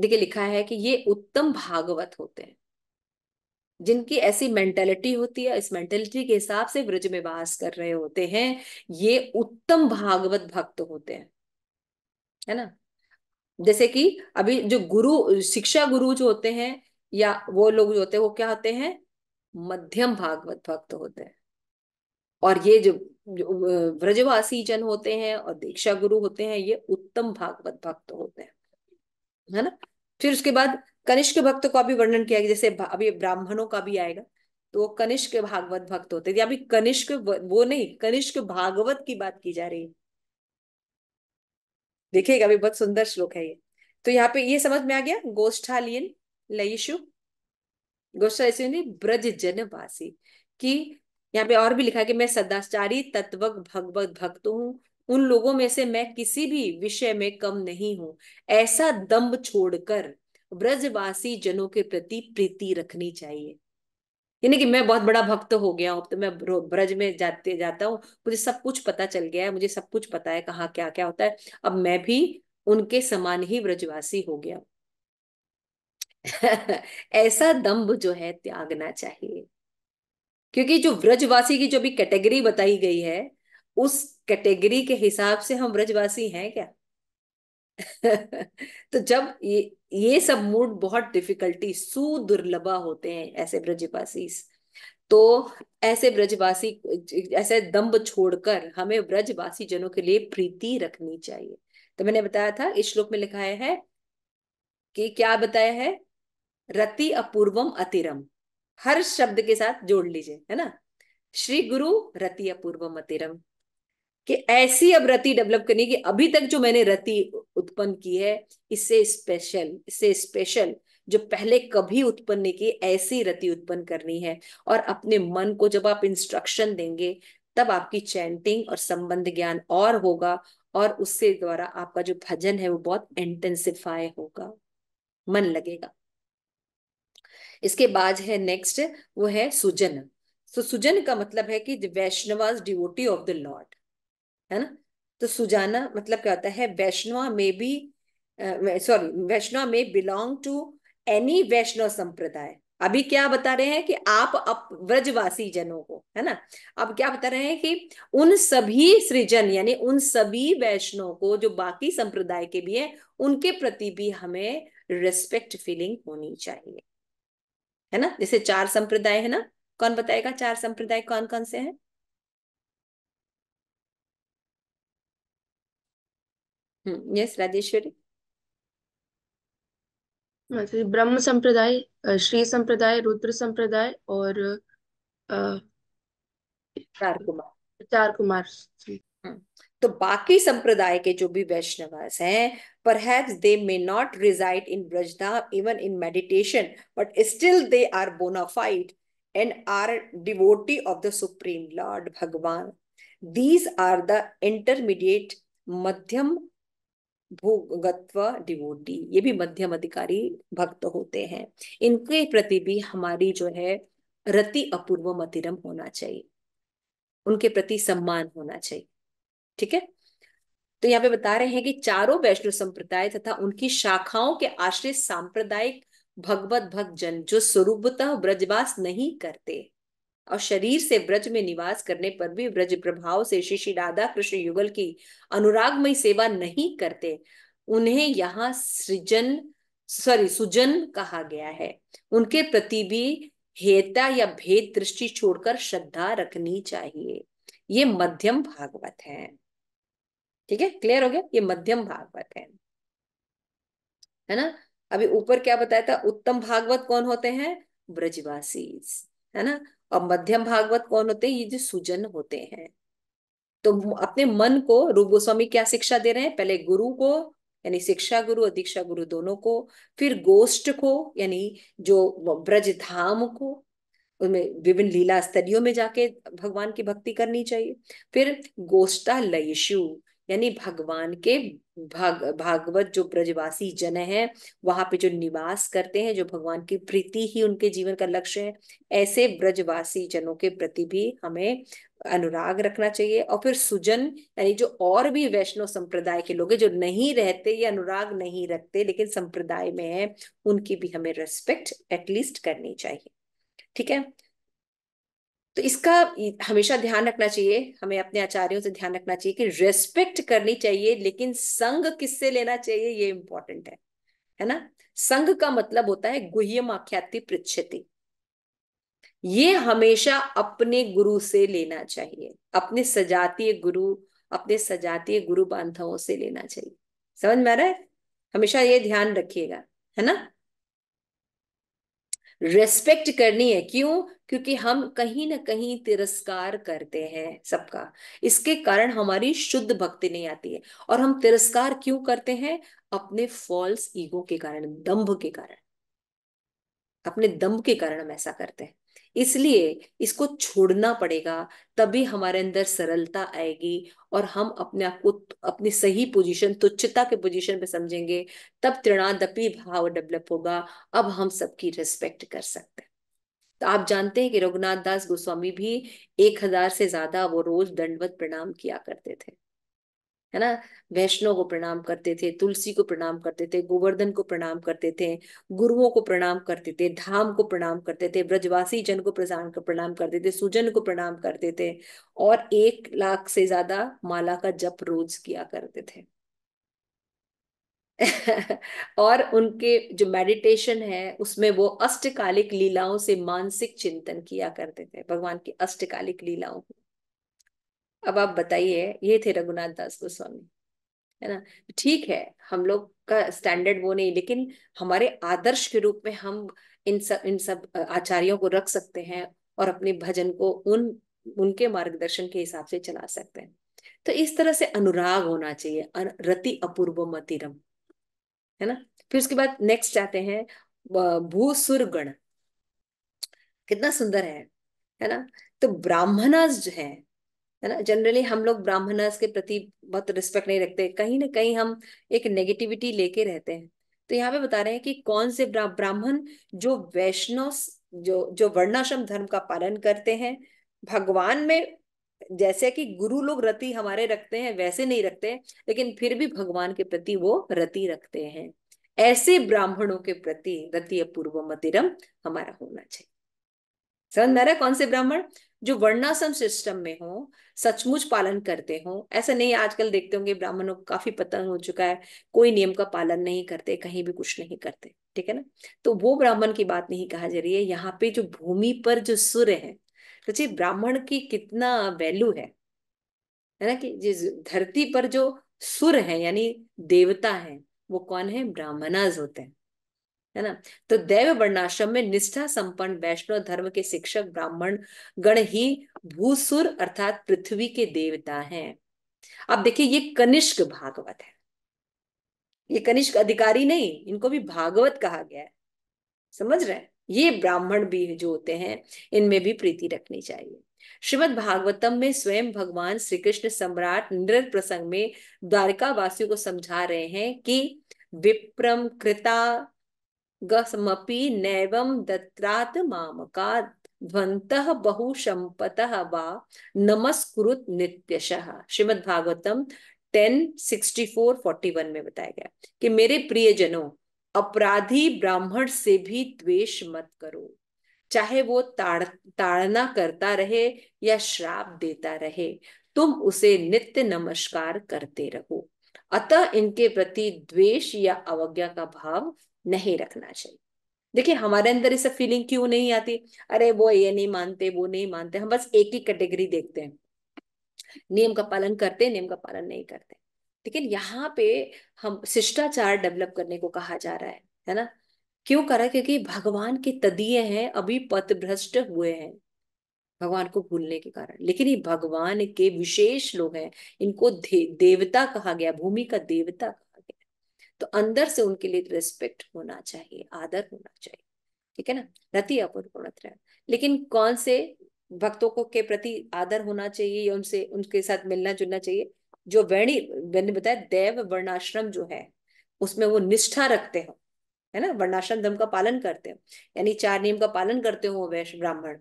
देखिए लिखा है कि ये उत्तम भागवत होते हैं जिनकी ऐसी मेंटेलिटी होती है इस मेंटेलिटी के हिसाब से ब्रज में वास कर रहे होते हैं ये उत्तम भागवत भक्त होते हैं है ना जैसे कि अभी जो गुरु शिक्षा गुरु जो होते हैं या वो लोग जो होते हैं वो क्या होते हैं मध्यम भागवत भक्त होते हैं और ये जो व्रजवासी जन होते हैं और दीक्षा गुरु होते हैं ये उत्तम भागवत भक्त होते हैं है ना फिर उसके बाद कनिष्क भक्त का भी वर्णन किया गया जैसे अभी ब्राह्मणों का भी आएगा तो वो कनिष्क भागवत भक्त होते थे अभी कनिष्क वो नहीं कनिष्क भागवत की बात की जा रही है देखिएगा अभी बहुत सुंदर श्लोक है ये तो यहाँ पे ये समझ में आ गया गोष्ठालियन लयिशु गोष्ठा ब्रज जनवासी कि यहाँ पे और भी लिखा है कि मैं सदाचारी तत्व भगवत भक्त हूँ उन लोगों में से मैं किसी भी विषय में कम नहीं हूं ऐसा दम्ब छोड़कर ब्रजवासी जनों के प्रति प्रीति रखनी चाहिए यानी कि मैं बहुत बड़ा भक्त हो गया हूं तो मैं ब्रज में जाते जाता हूँ मुझे सब कुछ पता चल गया है मुझे सब कुछ पता है कहाँ क्या क्या होता है अब मैं भी उनके समान ही ब्रजवासी हो गया ऐसा दम्भ जो है त्यागना चाहिए क्योंकि जो ब्रजवासी की जो भी कैटेगरी बताई गई है उस कैटेगरी के हिसाब से हम ब्रजवासी हैं क्या तो जब ये ये सब मूड बहुत डिफिकल्टी सुदुर्लभा होते हैं ऐसे ब्रजवासी तो ऐसे ब्रजवासी ऐसे दम्ब छोड़कर हमें ब्रजवासी जनों के लिए प्रीति रखनी चाहिए तो मैंने बताया था इस श्लोक में लिखाया है कि क्या बताया है रति अपूर्वम अतिरम हर शब्द के साथ जोड़ लीजिए है ना श्री गुरु रति अपूर्वम अतिरम कि ऐसी अब रति डेवलप करनी कि अभी तक जो मैंने रति उत्पन्न की है इससे स्पेशल इससे स्पेशल जो पहले कभी उत्पन्न नहीं की ऐसी रति उत्पन्न करनी है और अपने मन को जब आप इंस्ट्रक्शन देंगे तब आपकी चैंटिंग और संबंध ज्ञान और होगा और उससे द्वारा आपका जो भजन है वो बहुत इंटेंसिफाई होगा मन लगेगा इसके बाद है नेक्स्ट वो है सुजन सो तो so, सुजन का मतलब है कि Vaishnavas devotee of the lord है ना तो सुजाना मतलब क्या होता है वैष्णव में भी सॉरी वैष्णव में बिलोंग टू एनी वैष्णव संप्रदाय अभी क्या बता रहे हैं कि आप अब व्रजवासी जनों को है ना अब क्या बता रहे हैं कि उन सभी सृजन यानी उन सभी वैष्णव को जो बाकी संप्रदाय के भी है उनके प्रति भी हमें रिस्पेक्ट फीलिंग होनी चाहिए है ना जैसे चार संप्रदाय है ना कौन बताएगा चार संप्रदाय कौन कौन से हैं हम्म यस राजेश्वरी हाँ, तो ब्रह्म संप्रदाय श्री संप्रदाय रुद्र संप्रदाय और चार कुमार चार कुमार हम्म, तो बाकी संप्रदाय के जो भी वैष्णवास हैं पर they may not reside in Brajdham even in meditation but still they are bonafide and are devotee of the supreme lord Bhagwan these are the intermediate madhyam bhagavat devotee ये भी मध्यम अधिकारी भक्त होते हैं इनके प्रति भी हमारी जो है रति अपूर्व मतिरम होना चाहिए उनके प्रति सम्मान होना चाहिए ठीक है तो यहाँ पे बता रहे हैं कि चारों वैष्णव संप्रदाय तथा उनकी शाखाओं के आश्रित सांप्रदायिक भगवत भक्त जन जो स्वरूपतः ब्रजवास नहीं करते और शरीर से ब्रज में निवास करने पर भी ब्रज प्रभाव से श्री श्री राधा कृष्ण युगल की अनुरागमय सेवा नहीं करते उन्हें यहाँ सृजन सॉरी सुजन कहा गया है उनके प्रति भी हेता या भेद दृष्टि छोड़कर श्रद्धा रखनी चाहिए ये मध्यम भागवत है ठीक है क्लियर हो गया ये मध्यम भागवत है है ना अभी ऊपर क्या बताया था उत्तम भागवत कौन होते हैं ब्रजवासी है ना और मध्यम भागवत कौन होते हैं ये जो सुजन होते हैं तो अपने मन को रूप गोस्वामी क्या शिक्षा दे रहे हैं पहले गुरु को यानी शिक्षा गुरु और दीक्षा गुरु दोनों को फिर गोष्ठ को यानी जो ब्रज धाम को उनमें विभिन्न लीला स्थलियों में जाके भगवान की भक्ति करनी चाहिए फिर गोष्ठा लयशु यानी भगवान के भाग भागवत जो ब्रजवासी जन है वहां पे जो निवास करते हैं जो भगवान की प्रीति ही उनके जीवन का लक्ष्य है ऐसे ब्रजवासी जनों के प्रति भी हमें अनुराग रखना चाहिए और फिर सुजन यानी जो और भी वैष्णव संप्रदाय के लोग हैं जो नहीं रहते या अनुराग नहीं रखते लेकिन संप्रदाय में है उनकी भी हमें रेस्पेक्ट एटलीस्ट करनी चाहिए ठीक है तो इसका हमेशा ध्यान रखना चाहिए हमें अपने आचार्यों से ध्यान रखना चाहिए कि रेस्पेक्ट करनी चाहिए लेकिन संग किससे लेना चाहिए ये इंपॉर्टेंट है है ना संग का मतलब होता है गुह्यम आख्याति पृछति ये हमेशा अपने गुरु से लेना चाहिए अपने सजातीय गुरु अपने सजातीय गुरु बांधवों से लेना चाहिए समझ में आ रहा है हमेशा ये ध्यान रखिएगा है ना रेस्पेक्ट करनी है क्यों क्योंकि हम कहीं ना कहीं तिरस्कार करते हैं सबका इसके कारण हमारी शुद्ध भक्ति नहीं आती है और हम तिरस्कार क्यों करते हैं अपने फॉल्स ईगो के कारण दंभ के कारण अपने दंभ के कारण हम ऐसा करते हैं इसलिए इसको छोड़ना पड़ेगा तभी हमारे अंदर सरलता आएगी और हम अपने आप को अपनी सही पोजीशन तुच्छता के पोजीशन पे समझेंगे तब त्रिणादपी भाव डेवलप होगा अब हम सबकी रिस्पेक्ट कर सकते हैं तो आप जानते हैं कि रघुनाथ दास गोस्वामी भी एक हजार से ज्यादा वो रोज दंडवत प्रणाम किया करते थे है ना वैष्णव को प्रणाम करते थे तुलसी को प्रणाम करते थे गोवर्धन को प्रणाम करते थे गुरुओं को प्रणाम करते थे धाम को प्रणाम करते थे ब्रजवासी जन को प्रसारण को प्रणाम करते थे सुजन को प्रणाम करते थे और एक लाख से ज्यादा माला का जप रोज किया करते थे और उनके जो मेडिटेशन है उसमें वो अष्टकालिक लीलाओं से मानसिक चिंतन किया करते थे भगवान की अष्टकालिक लीलाओं को अब आप बताइए ये थे रघुनाथ दास गोस्वामी है ना ठीक है हम लोग का स्टैंडर्ड वो नहीं लेकिन हमारे आदर्श के रूप में हम इन सब इन सब आचार्यों को रख सकते हैं और अपने भजन को उन उनके मार्गदर्शन के हिसाब से चला सकते हैं तो इस तरह से अनुराग होना चाहिए रति अपूर्व मतिरम है ना फिर उसके बाद नेक्स्ट आते हैं भूसुर गण कितना सुंदर है है ना तो ब्राह्मणास जो है है ना जनरली हम लोग ब्राह्मणस के प्रति बहुत रिस्पेक्ट नहीं रखते कहीं ना कहीं हम एक नेगेटिविटी लेके रहते हैं तो यहाँ पे बता रहे हैं कि कौन से ब्राह्मण जो वैष्णव जो जो वर्णाश्रम धर्म का पालन करते हैं भगवान में जैसे कि गुरु लोग रति हमारे रखते हैं वैसे नहीं रखते लेकिन फिर भी भगवान के प्रति वो रति रखते हैं ऐसे ब्राह्मणों के प्रति रति पूर्व मतिरम हमारा होना चाहिए समझ में आ रहा है कौन से ब्राह्मण जो वर्णाश्रम सिस्टम में हो सचमुच पालन करते हो ऐसा नहीं आजकल देखते होंगे ब्राह्मणों को काफी पतन हो चुका है कोई नियम का पालन नहीं करते कहीं भी कुछ नहीं करते ठीक है ना तो वो ब्राह्मण की बात नहीं कहा जा रही है यहाँ पे जो भूमि पर जो सूर्य है तो जी ब्राह्मण की कितना वैल्यू है है ना कि जिस धरती पर जो सुर है यानी देवता है वो कौन है ब्राह्मणाज होते हैं है ना तो दैव वर्णाश्रम में निष्ठा संपन्न वैष्णव धर्म के शिक्षक ब्राह्मण गण ही भूसुर अर्थात पृथ्वी के देवता हैं अब देखिए ये कनिष्क भागवत है ये कनिष्क अधिकारी नहीं इनको भी भागवत कहा गया है समझ रहे हैं ये ब्राह्मण भी जो होते हैं इनमें भी प्रीति रखनी चाहिए श्रीमद भागवतम में स्वयं भगवान श्री कृष्ण सम्राट नृत प्रसंग में द्वारका वासियों को समझा रहे हैं कि विप्रम कृता गसमपि नैवं दत्रात् मामकात् ध्वन्तः बहुसम्पतः वा नमस्कृत नित्यशः श्रीमद् भागवतम 106441 में बताया गया कि मेरे प्रियजनों अपराधी ब्राह्मण से भी द्वेष मत करो चाहे वो ताड़ ताड़ना करता रहे या श्राप देता रहे तुम उसे नित्य नमस्कार करते रहो अतः इनके प्रति द्वेष या अवज्ञा का भाव नहीं रखना चाहिए देखिए हमारे अंदर इसे फीलिंग क्यों नहीं आती अरे वो ये नहीं मानते वो नहीं मानते हम बस एक ही कैटेगरी देखते हैं नियम का पालन करते नियम का पालन नहीं करते लेकिन यहाँ पे हम शिष्टाचार डेवलप करने को कहा जा रहा है है ना क्यों करा क्योंकि भगवान के तदीय हैं अभी पथ भ्रष्ट हुए हैं भगवान को भूलने के कारण लेकिन ये भगवान के विशेष लोग हैं इनको दे, देवता कहा गया भूमि का देवता तो अंदर से उनके लिए रिस्पेक्ट होना चाहिए आदर होना चाहिए ठीक है ना रति अपूर्वणत्र लेकिन कौन से भक्तों को के प्रति आदर होना चाहिए या उनसे उनके साथ मिलना जुलना चाहिए जो वर्णी मैंने बताया देव वर्णाश्रम जो है उसमें वो निष्ठा रखते हो है ना वर्णाश्रम धर्म का पालन करते हो यानी चार नियम का पालन करते हो वैश्य ब्राह्मण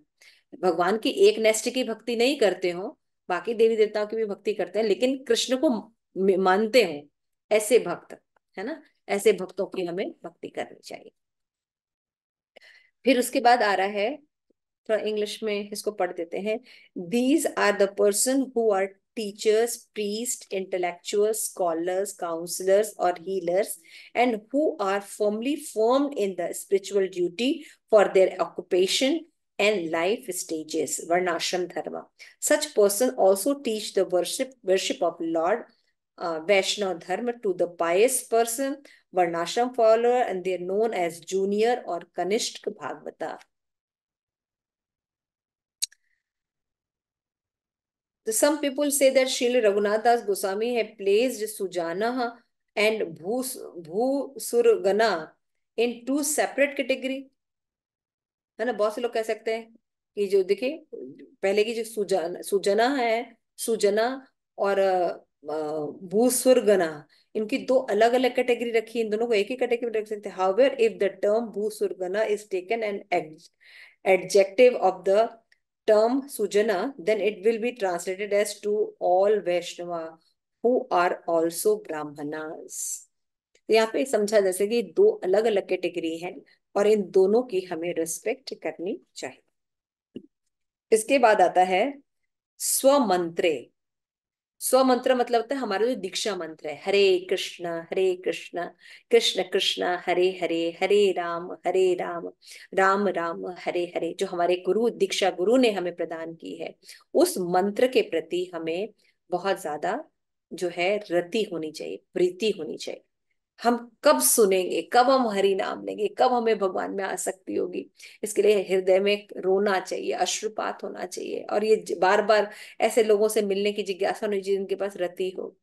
भगवान की एक नेष्ट की भक्ति नहीं करते हो बाकी देवी देवताओं की भी भक्ति करते हैं लेकिन कृष्ण को मानते हो ऐसे भक्त है ना ऐसे भक्तों की हमें भक्ति करनी चाहिए फिर उसके बाद आ रहा है थोड़ा इंग्लिश में इसको पढ़ देते हैं these are the person who are teachers priest intellectual scholars counsellors और healers and who are firmly form in the spiritual duty for their occupation and life stages varnashram dharma such person also teach the worship worship of lord uh, Vaishnava Dharma to the pious person, Varnashram follower, and they are known as junior or Kanishka Bhagavata. So some people say that Srila Raghunath Das Goswami had placed Sujana and Bhus, Bhusurgana in two separate category. है ना बहुत से लोग कह सकते हैं कि जो देखिए पहले की जो सुजान सुजना है सुजना और भूस्वर्गना इनकी दो अलग अलग कैटेगरी रखी इन दोनों को एक ही कैटेगरी में रख सकते हैं however if the term bhusvargana is taken an adjective of the term sujana then it will be translated as to all Vaishnava who are also brahmanas तो यहाँ पे समझा जैसे कि दो अलग अलग कैटेगरी हैं और इन दोनों की हमें रिस्पेक्ट करनी चाहिए इसके बाद आता है स्वमंत्रे स्व मंत्र मतलब होता है हमारा जो दीक्षा मंत्र है हरे कृष्ण हरे कृष्ण कृष्ण कृष्ण हरे हरे हरे राम हरे राम राम राम हरे हरे जो हमारे गुरु दीक्षा गुरु ने हमें प्रदान की है उस मंत्र के प्रति हमें बहुत ज्यादा जो है रति होनी चाहिए प्रीति होनी चाहिए हम कब सुनेंगे कब हम हरि नाम लेंगे कब हमें भगवान में आसक्ति होगी इसके लिए हृदय में रोना चाहिए अश्रुपात होना चाहिए और ये बार बार ऐसे लोगों से मिलने की जिज्ञासा होनी चाहिए जिनके पास रति हो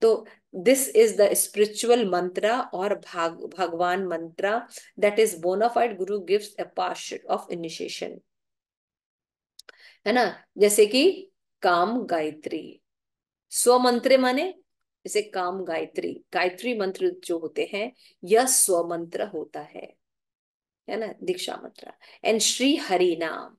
तो this is the spiritual mantra और भाग Bhagwan mantra that is bonafide guru gives a pass of initiation है ना जैसे कि काम गायत्री स्वमंत्र माने जैसे काम गायत्री गायत्री मंत्र जो होते हैं यह स्व मंत्र होता है है ना दीक्षा मंत्र एंड श्री हरि नाम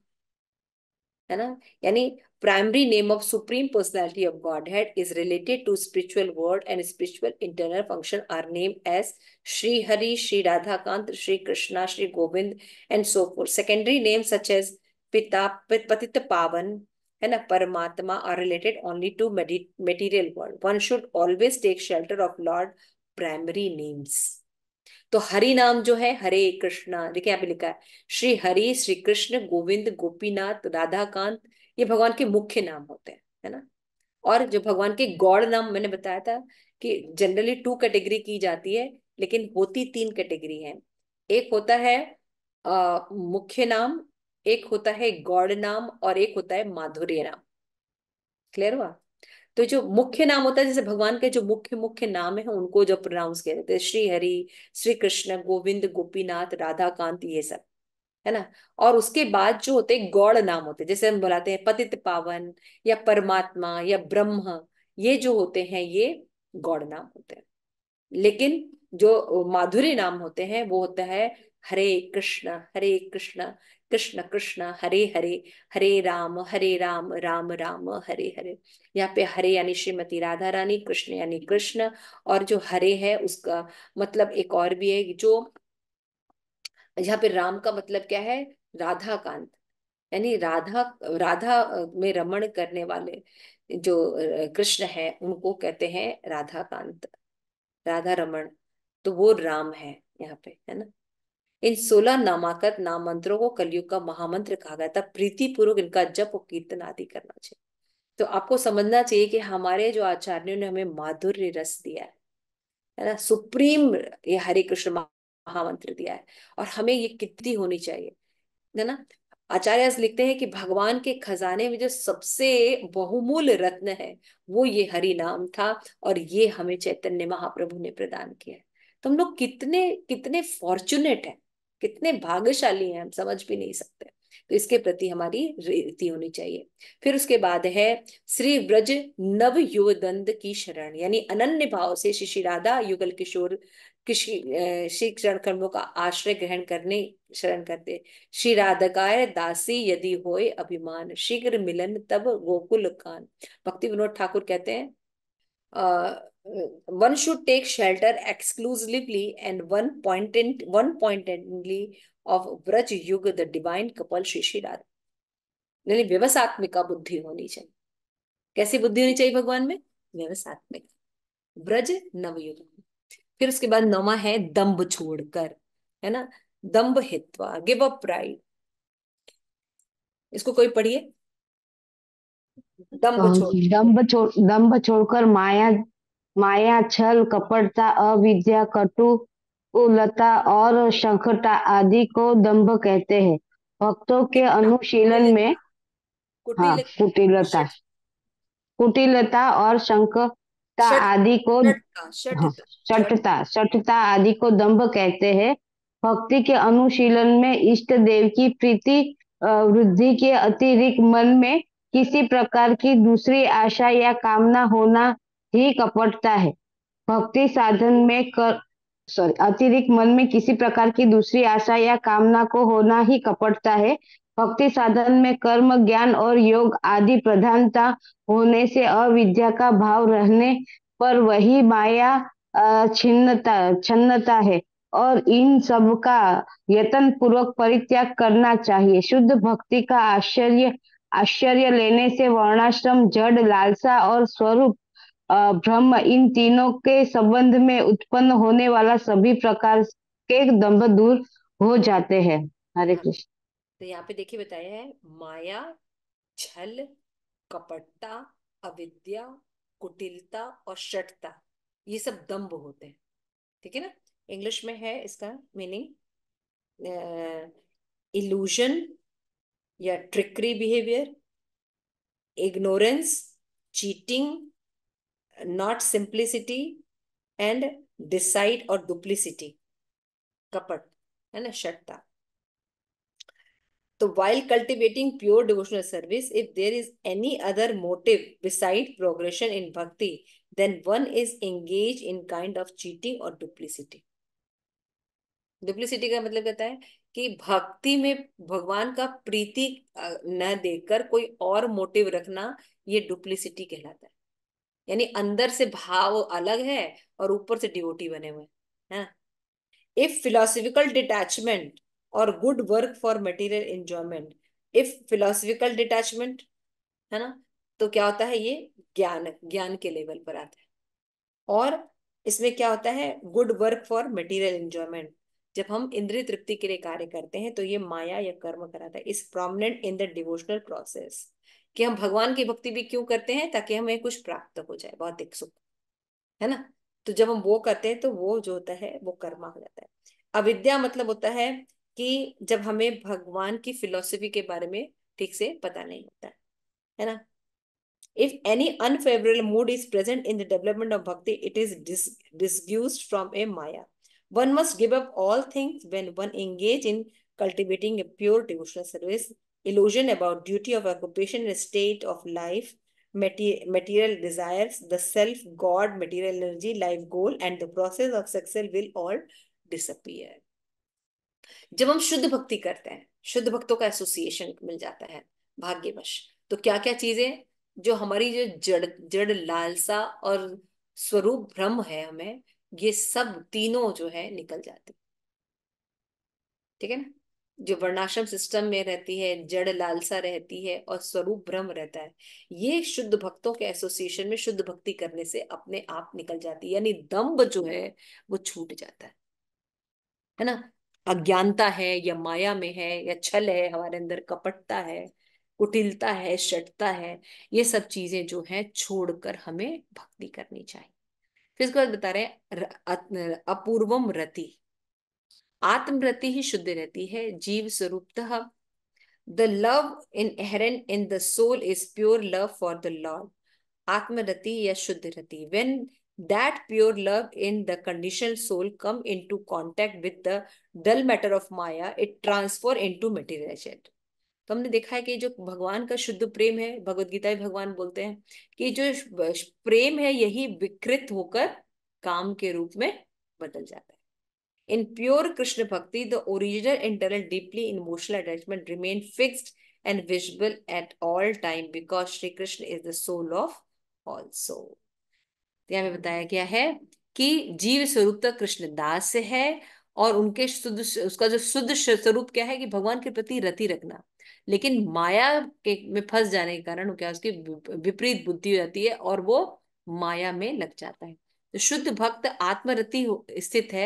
है ना यानी primary name of supreme personality of godhead is related to spiritual world and spiritual internal function are names Shri Hari Shri Radhakant Shri Krishna Shri Govind and so four secondary name such as पिता पतित पावन है ना Paramatma are related only to material world one should always take shelter of lord primary names तो हरि नाम जो है हरे कृष्णा देखिए यहाँ पे लिखा है श्री हरि श्री कृष्ण गोविंद गोपीनाथ राधा कांत ये भगवान के मुख्य नाम होते हैं है ना और जो भगवान के गौड़ नाम मैंने बताया था कि जनरली टू कैटेगरी की जाती है लेकिन होती तीन कैटेगरी है एक होता है आ, मुख्य नाम एक होता है गौड़ नाम और एक होता है माधुर्य नाम क्लियर हुआ तो जो मुख्य नाम होता है जैसे भगवान के जो मुख्य मुख्य नाम है उनको जब प्रोनाउंस किया जाता है श्री हरि श्री कृष्ण गोविंद गोपीनाथ राधा कांत ये सब है ना और उसके बाद जो होते हैं गौड़ नाम होते हैं जैसे हम बुलाते हैं पतित पावन या परमात्मा या ब्रह्म ये जो होते हैं ये गौड़ नाम होते हैं लेकिन जो माधुरी नाम होते हैं वो होता है हरे कृष्ण हरे कृष्ण कृष्ण कृष्ण हरे हरे हरे राम हरे राम राम राम हरे हरे यहाँ पे हरे यानी श्रीमती राधा रानी कृष्ण यानी कृष्ण और जो हरे है उसका मतलब एक और भी है जो यहाँ पे राम का मतलब क्या है राधा कांत यानी राधा राधा में रमण करने वाले जो कृष्ण है उनको कहते हैं राधा कांत राधा रमण तो वो राम है यहाँ पे है ना इन सोलह नामाकत नाम मंत्रों को कलयुग का महामंत्र कहा गया था प्रीति पूर्वक इनका जप और कीर्तन आदि करना चाहिए तो आपको समझना चाहिए कि हमारे जो आचार्यों ने हमें माधुर्य रस दिया है ना सुप्रीम ये हरे कृष्ण महामंत्र दिया है और हमें ये कितनी होनी चाहिए है ना आचार्य लिखते हैं कि भगवान के खजाने में जो सबसे बहुमूल्य रत्न है वो ये हरि नाम था और ये हमें चैतन्य महाप्रभु ने प्रदान किया है तो हम लोग कितने कितने फॉर्चुनेट है कितने भाग्यशाली हैं हम समझ भी नहीं सकते तो इसके प्रति हमारी रीति होनी चाहिए फिर उसके बाद है श्री ब्रज नव युवदंद की शरण यानी अनन्य भाव से शिशि राधा युगल किशोर श्री चरण कर्मों का आश्रय ग्रहण करने शरण करते श्री राधकाय दासी यदि होए अभिमान शीघ्र मिलन तब गोकुल कान भक्ति विनोद ठाकुर कहते हैं अः one should take shelter exclusively and one pointed one pointedly of Braj युग द डिवाइन कपल शिशिरार यानी व्यवसात्मिका बुद्धि होनी चाहिए कैसी बुद्धि होनी चाहिए भगवान में व्यवसात्मिक ब्रज नवयुग फिर उसके बाद नवा है दम्ब छोड़कर है ना दम्ब हित्वा गिव अप प्राइड इसको कोई पढ़िए दम्भ हाँ छोड़ दम्भ छोड़ दम्भ छोड़कर माया माया छल कपटता अविद्या कटुलता और शंखता आदि को दंभ कहते हैं भक्तों के अनुशीलन में हाँ कुटिलता कुटिलता और शंखता आदि को सटता सटता हाँ, आदि को दंभ कहते हैं भक्ति के अनुशीलन में इष्ट देव की प्रीति वृद्धि के अतिरिक्त मन में किसी प्रकार की दूसरी आशा या कामना होना ही कपटता है भक्ति साधन में कर सॉरी अतिरिक्त मन में किसी प्रकार की दूसरी आशा या कामना को होना ही कपटता है भक्ति साधन में कर्म ज्ञान और योग आदि प्रधानता होने से अविद्या का भाव रहने पर वही माया छिन्नता छन्नता है और इन सब का यतन पूर्वक परित्याग करना चाहिए शुद्ध भक्ति का आश्चर्य आश्चर्य लेने से वर्णाश्रम जड़ लालसा और स्वरूप ब्रह्म इन तीनों के संबंध में उत्पन्न होने वाला सभी प्रकार के दम्भ दूर हो जाते हैं हरे हाँ। कृष्ण तो यहाँ पे देखिए बताया है माया छल कपटता अविद्या कुटिलता और शटता ये सब दम्भ होते हैं ठीक है ना इंग्लिश में है इसका मीनिंग इल्यूजन या trickery behaviour ignorance cheating not simplicity and deceit और डुप्लिसिटी कपट है ना शटता तो while cultivating pure devotional service if there is any other motive beside progression in bhakti then one is engaged in kind of cheating or duplicity duplicity का मतलब कहता है कि भक्ति में भगवान का प्रीति न देकर कोई और मोटिव रखना ये डुप्लिसिटी कहलाता है यानी अंदर से भाव अलग है और ऊपर से डिवोटी बने हुए हैं इफ फिलोसफिकल डिटैचमेंट और good work for material enjoyment if philosophical detachment है ना तो क्या होता है ये ज्ञान ज्ञान के लेवल पर आता है और इसमें क्या होता है good work for material enjoyment जब हम इंद्रिय तृप्ति के लिए कार्य करते हैं तो ये माया या कर्म कराता है is prominent in the devotional process कि हम भगवान की भक्ति भी क्यों करते हैं ताकि हमें कुछ प्राप्त हो जाए भौतिक सुख है ना तो जब हम वो करते हैं तो वो जो होता है वो कर्मा हो जाता है अविद्या मतलब होता है कि जब हमें भगवान की फिलॉसफी के बारे में ठीक से पता नहीं होता है ना if any unfavorable mood is present in the development of bhakti it is dis- disgused from a maya one must give up all things when one engage in cultivating a pure devotional service illusion about duty of occupation and state of life, material desires, the self, God, material energy, life goal, and the process of success will all disappear. जब हम शुद्ध भक्ति करते हैं शुद्ध भक्तों का association मिल जाता है भाग्यवश तो क्या क्या चीजें जो हमारी जो जड़ जड़ लालसा और स्वरूप भ्रम है हमें ये सब तीनों जो है निकल जाते ठीक है ना जो वर्णाश्रम सिस्टम में रहती है जड़ लालसा रहती है और स्वरूप भ्रम रहता है ये शुद्ध भक्तों के एसोसिएशन में शुद्ध भक्ति करने से अपने आप निकल जाती है यानी दम्ब जो है वो छूट जाता है है ना अज्ञानता है या माया में है या छल है हमारे अंदर कपटता है कुटिलता है शटता है ये सब चीजें जो है छोड़कर हमें भक्ति करनी चाहिए फिर इसके बाद बता रहे हैं अपूर्वम रति आत्मवृत्ति ही शुद्ध रहती है जीव स्वरूपतः the love in inherent in the soul is pure love for the lord आत्मरति या शुद्ध रति when that pure love in the condition soul come into contact with the dull matter of maya it transfer into material तो हमने देखा है कि जो भगवान का शुद्ध प्रेम है भगवदगीता भी भगवान बोलते हैं कि जो प्रेम है यही विकृत होकर काम के रूप में बदल जाता है In pure Krishna Bhakti, the original internal deeply emotional attachment remained fixed and visible at all time because Shri Krishna is the soul of all soul. यहाँ में बताया गया है कि जीव स्वरूप तो कृष्ण दास है और उनके शुद्ध उसका जो शुद्ध स्वरूप क्या है कि भगवान के प्रति रति रखना लेकिन माया के में फंस जाने के कारण क्या उसकी विपरीत बुद्धि हो जाती है और वो माया में लग जाता है तो शुद्ध भक्त आत्मरति स्थित है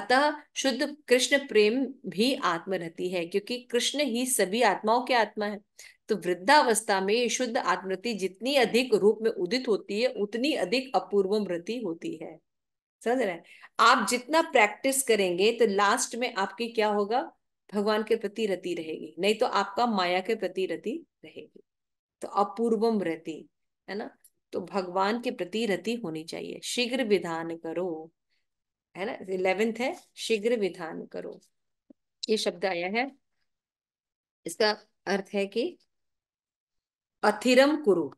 अतः शुद्ध कृष्ण प्रेम भी आत्मरति है क्योंकि कृष्ण ही सभी आत्माओं के आत्मा है तो वृद्धावस्था में शुद्ध आत्मरति जितनी अधिक रूप में उदित होती है उतनी अधिक अपूर्व मृति होती है समझ रहे आप जितना प्रैक्टिस करेंगे तो लास्ट में आपकी क्या होगा भगवान के प्रति रति रहेगी नहीं तो आपका माया के प्रति रति रहेगी तो अपूर्वम रति है ना तो भगवान के प्रति रति होनी चाहिए शीघ्र विधान करो है ना इलेवेंथ है शीघ्र विधान करो ये शब्द आया है इसका अर्थ है कि अथिरम कुरु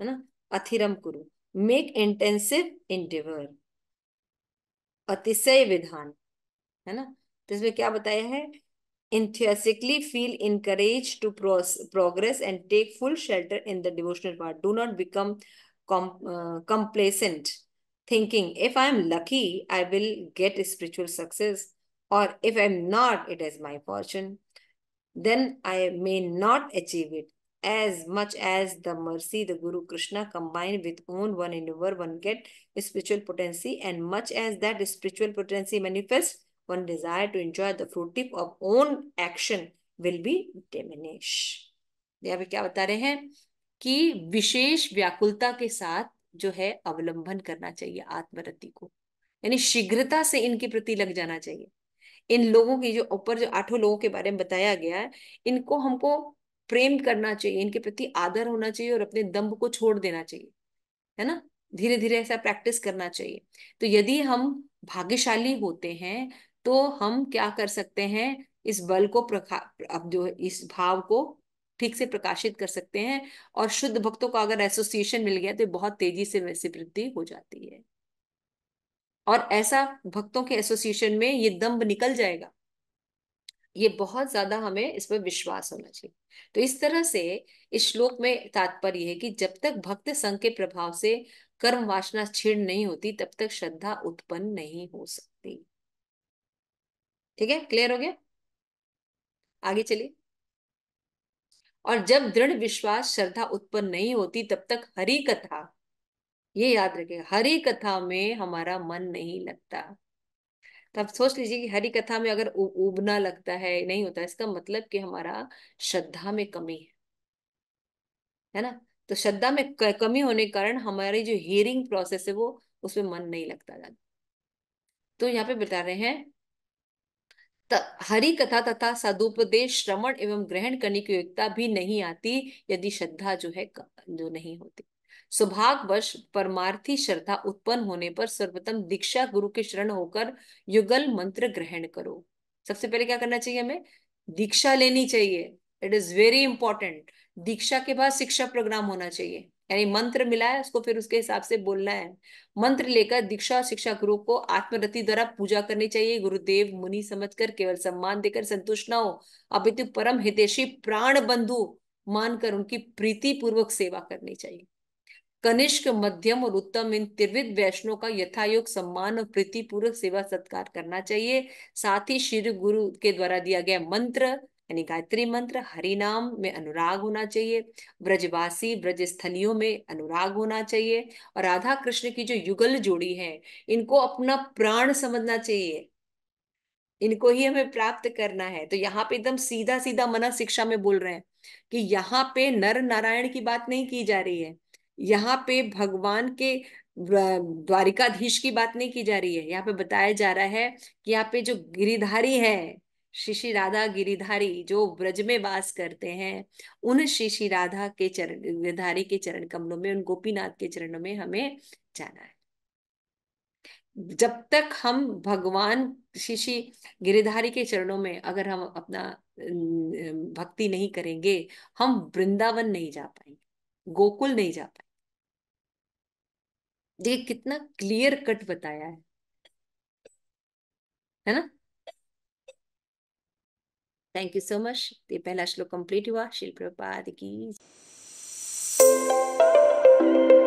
है ना अथिरम कुरु मेक इंटेंसिव इंडिवर अतिशय विधान है ना तो इसमें क्या बताया है enthusiastically feel encouraged to progress and take full shelter in the devotional path. Do not become com uh, complacent, thinking, if I am lucky, I will get spiritual success, or if I am not, it is my fortune. Then I may not achieve it. As much as the mercy, the Guru Krishna combined with own one endeavor, one get spiritual potency, and much as that spiritual potency manifests, one desire to enjoy the fruit tip of own action will be diminish. यहाँ पे क्या बता रहे हैं कि विशेष व्याकुलता के साथ जो है अवलंबन करना चाहिए आत्मरति को यानी शीघ्रता से इनके प्रति लग जाना चाहिए इन लोगों की जो ऊपर जो आठों लोगों के बारे में बताया गया है इनको हमको प्रेम करना चाहिए इनके प्रति आदर होना चाहिए और अपने दम्भ को छोड़ देना चाहिए है ना धीरे धीरे ऐसा प्रैक्टिस करना चाहिए तो यदि हम भाग्यशाली होते हैं तो हम क्या कर सकते हैं इस बल को अब जो इस भाव को ठीक से प्रकाशित कर सकते हैं और शुद्ध भक्तों को अगर एसोसिएशन मिल गया तो बहुत तेजी से वैसे वृद्धि हो जाती है और ऐसा भक्तों के एसोसिएशन में ये दम्ब निकल जाएगा ये बहुत ज्यादा हमें इस पर विश्वास होना चाहिए तो इस तरह से इस श्लोक में तात्पर्य है कि जब तक भक्त संघ के प्रभाव से कर्म वासना छीण नहीं होती तब तक श्रद्धा उत्पन्न नहीं हो सकती ठीक है क्लियर हो गया आगे चलिए और जब दृढ़ विश्वास श्रद्धा उत्पन्न नहीं होती तब तक हरी कथा ये याद रखे हरी कथा में हमारा मन नहीं लगता तब तो सोच लीजिए कि हरी कथा में अगर उबना लगता है नहीं होता इसका मतलब कि हमारा श्रद्धा में कमी है है ना तो श्रद्धा में कमी होने के कारण हमारी जो हियरिंग प्रोसेस है वो उसमें मन नहीं लगता तो यहाँ पे बता रहे हैं हरि कथा तथा सदुपदेश श्रवण एवं ग्रहण करने की योग्यता भी नहीं आती यदि श्रद्धा जो है जो नहीं होती सौभाग्यवश परमार्थी श्रद्धा उत्पन्न होने पर सर्वप्रथम दीक्षा गुरु के शरण होकर युगल मंत्र ग्रहण करो सबसे पहले क्या करना चाहिए हमें दीक्षा लेनी चाहिए इट इज वेरी इंपॉर्टेंट दीक्षा के बाद शिक्षा प्रोग्राम होना चाहिए यानी मंत्र मिला है उसको फिर उसके हिसाब से बोलना है मंत्र लेकर दीक्षा और शिक्षा गुरु को आत्मरति द्वारा पूजा करनी चाहिए गुरुदेव मुनि समझकर केवल सम्मान देकर संतुष्ट न हो अपितु परम हितेशी प्राण बंधु मानकर उनकी प्रीति पूर्वक सेवा करनी चाहिए कनिष्क मध्यम और उत्तम इन त्रिविध वैष्णव का यथायोग सम्मान और प्रीति पूर्वक सेवा सत्कार करना चाहिए साथ ही श्री गुरु के द्वारा दिया गया मंत्र यानी गायत्री मंत्र हरिनाम में अनुराग होना चाहिए ब्रजवासी ब्रज स्थलियों में अनुराग होना चाहिए और राधा कृष्ण की जो युगल जोड़ी है इनको अपना प्राण समझना चाहिए इनको ही हमें प्राप्त करना है तो यहाँ पे एकदम सीधा सीधा मना शिक्षा में बोल रहे हैं कि यहाँ पे नर नारायण की बात नहीं की जा रही है यहाँ पे भगवान के द्वारिकाधीश की बात नहीं की जा रही है यहाँ पे बताया जा रहा है कि यहाँ पे जो गिरिधारी है शिशि राधा गिरिधारी जो ब्रज में वास करते हैं उन शिशि राधा के चरण गिरिधारी के चरण कमलों में उन गोपीनाथ के चरणों में हमें जाना है जब तक हम भगवान शिशि गिरिधारी के चरणों में अगर हम अपना भक्ति नहीं करेंगे हम वृंदावन नहीं जा पाएंगे गोकुल नहीं जा पाएंगे ये कितना क्लियर कट बताया है है ना थैंक यू सो मच ये पहला श्लोक कंप्लीट हुआ शिल प्रपाद की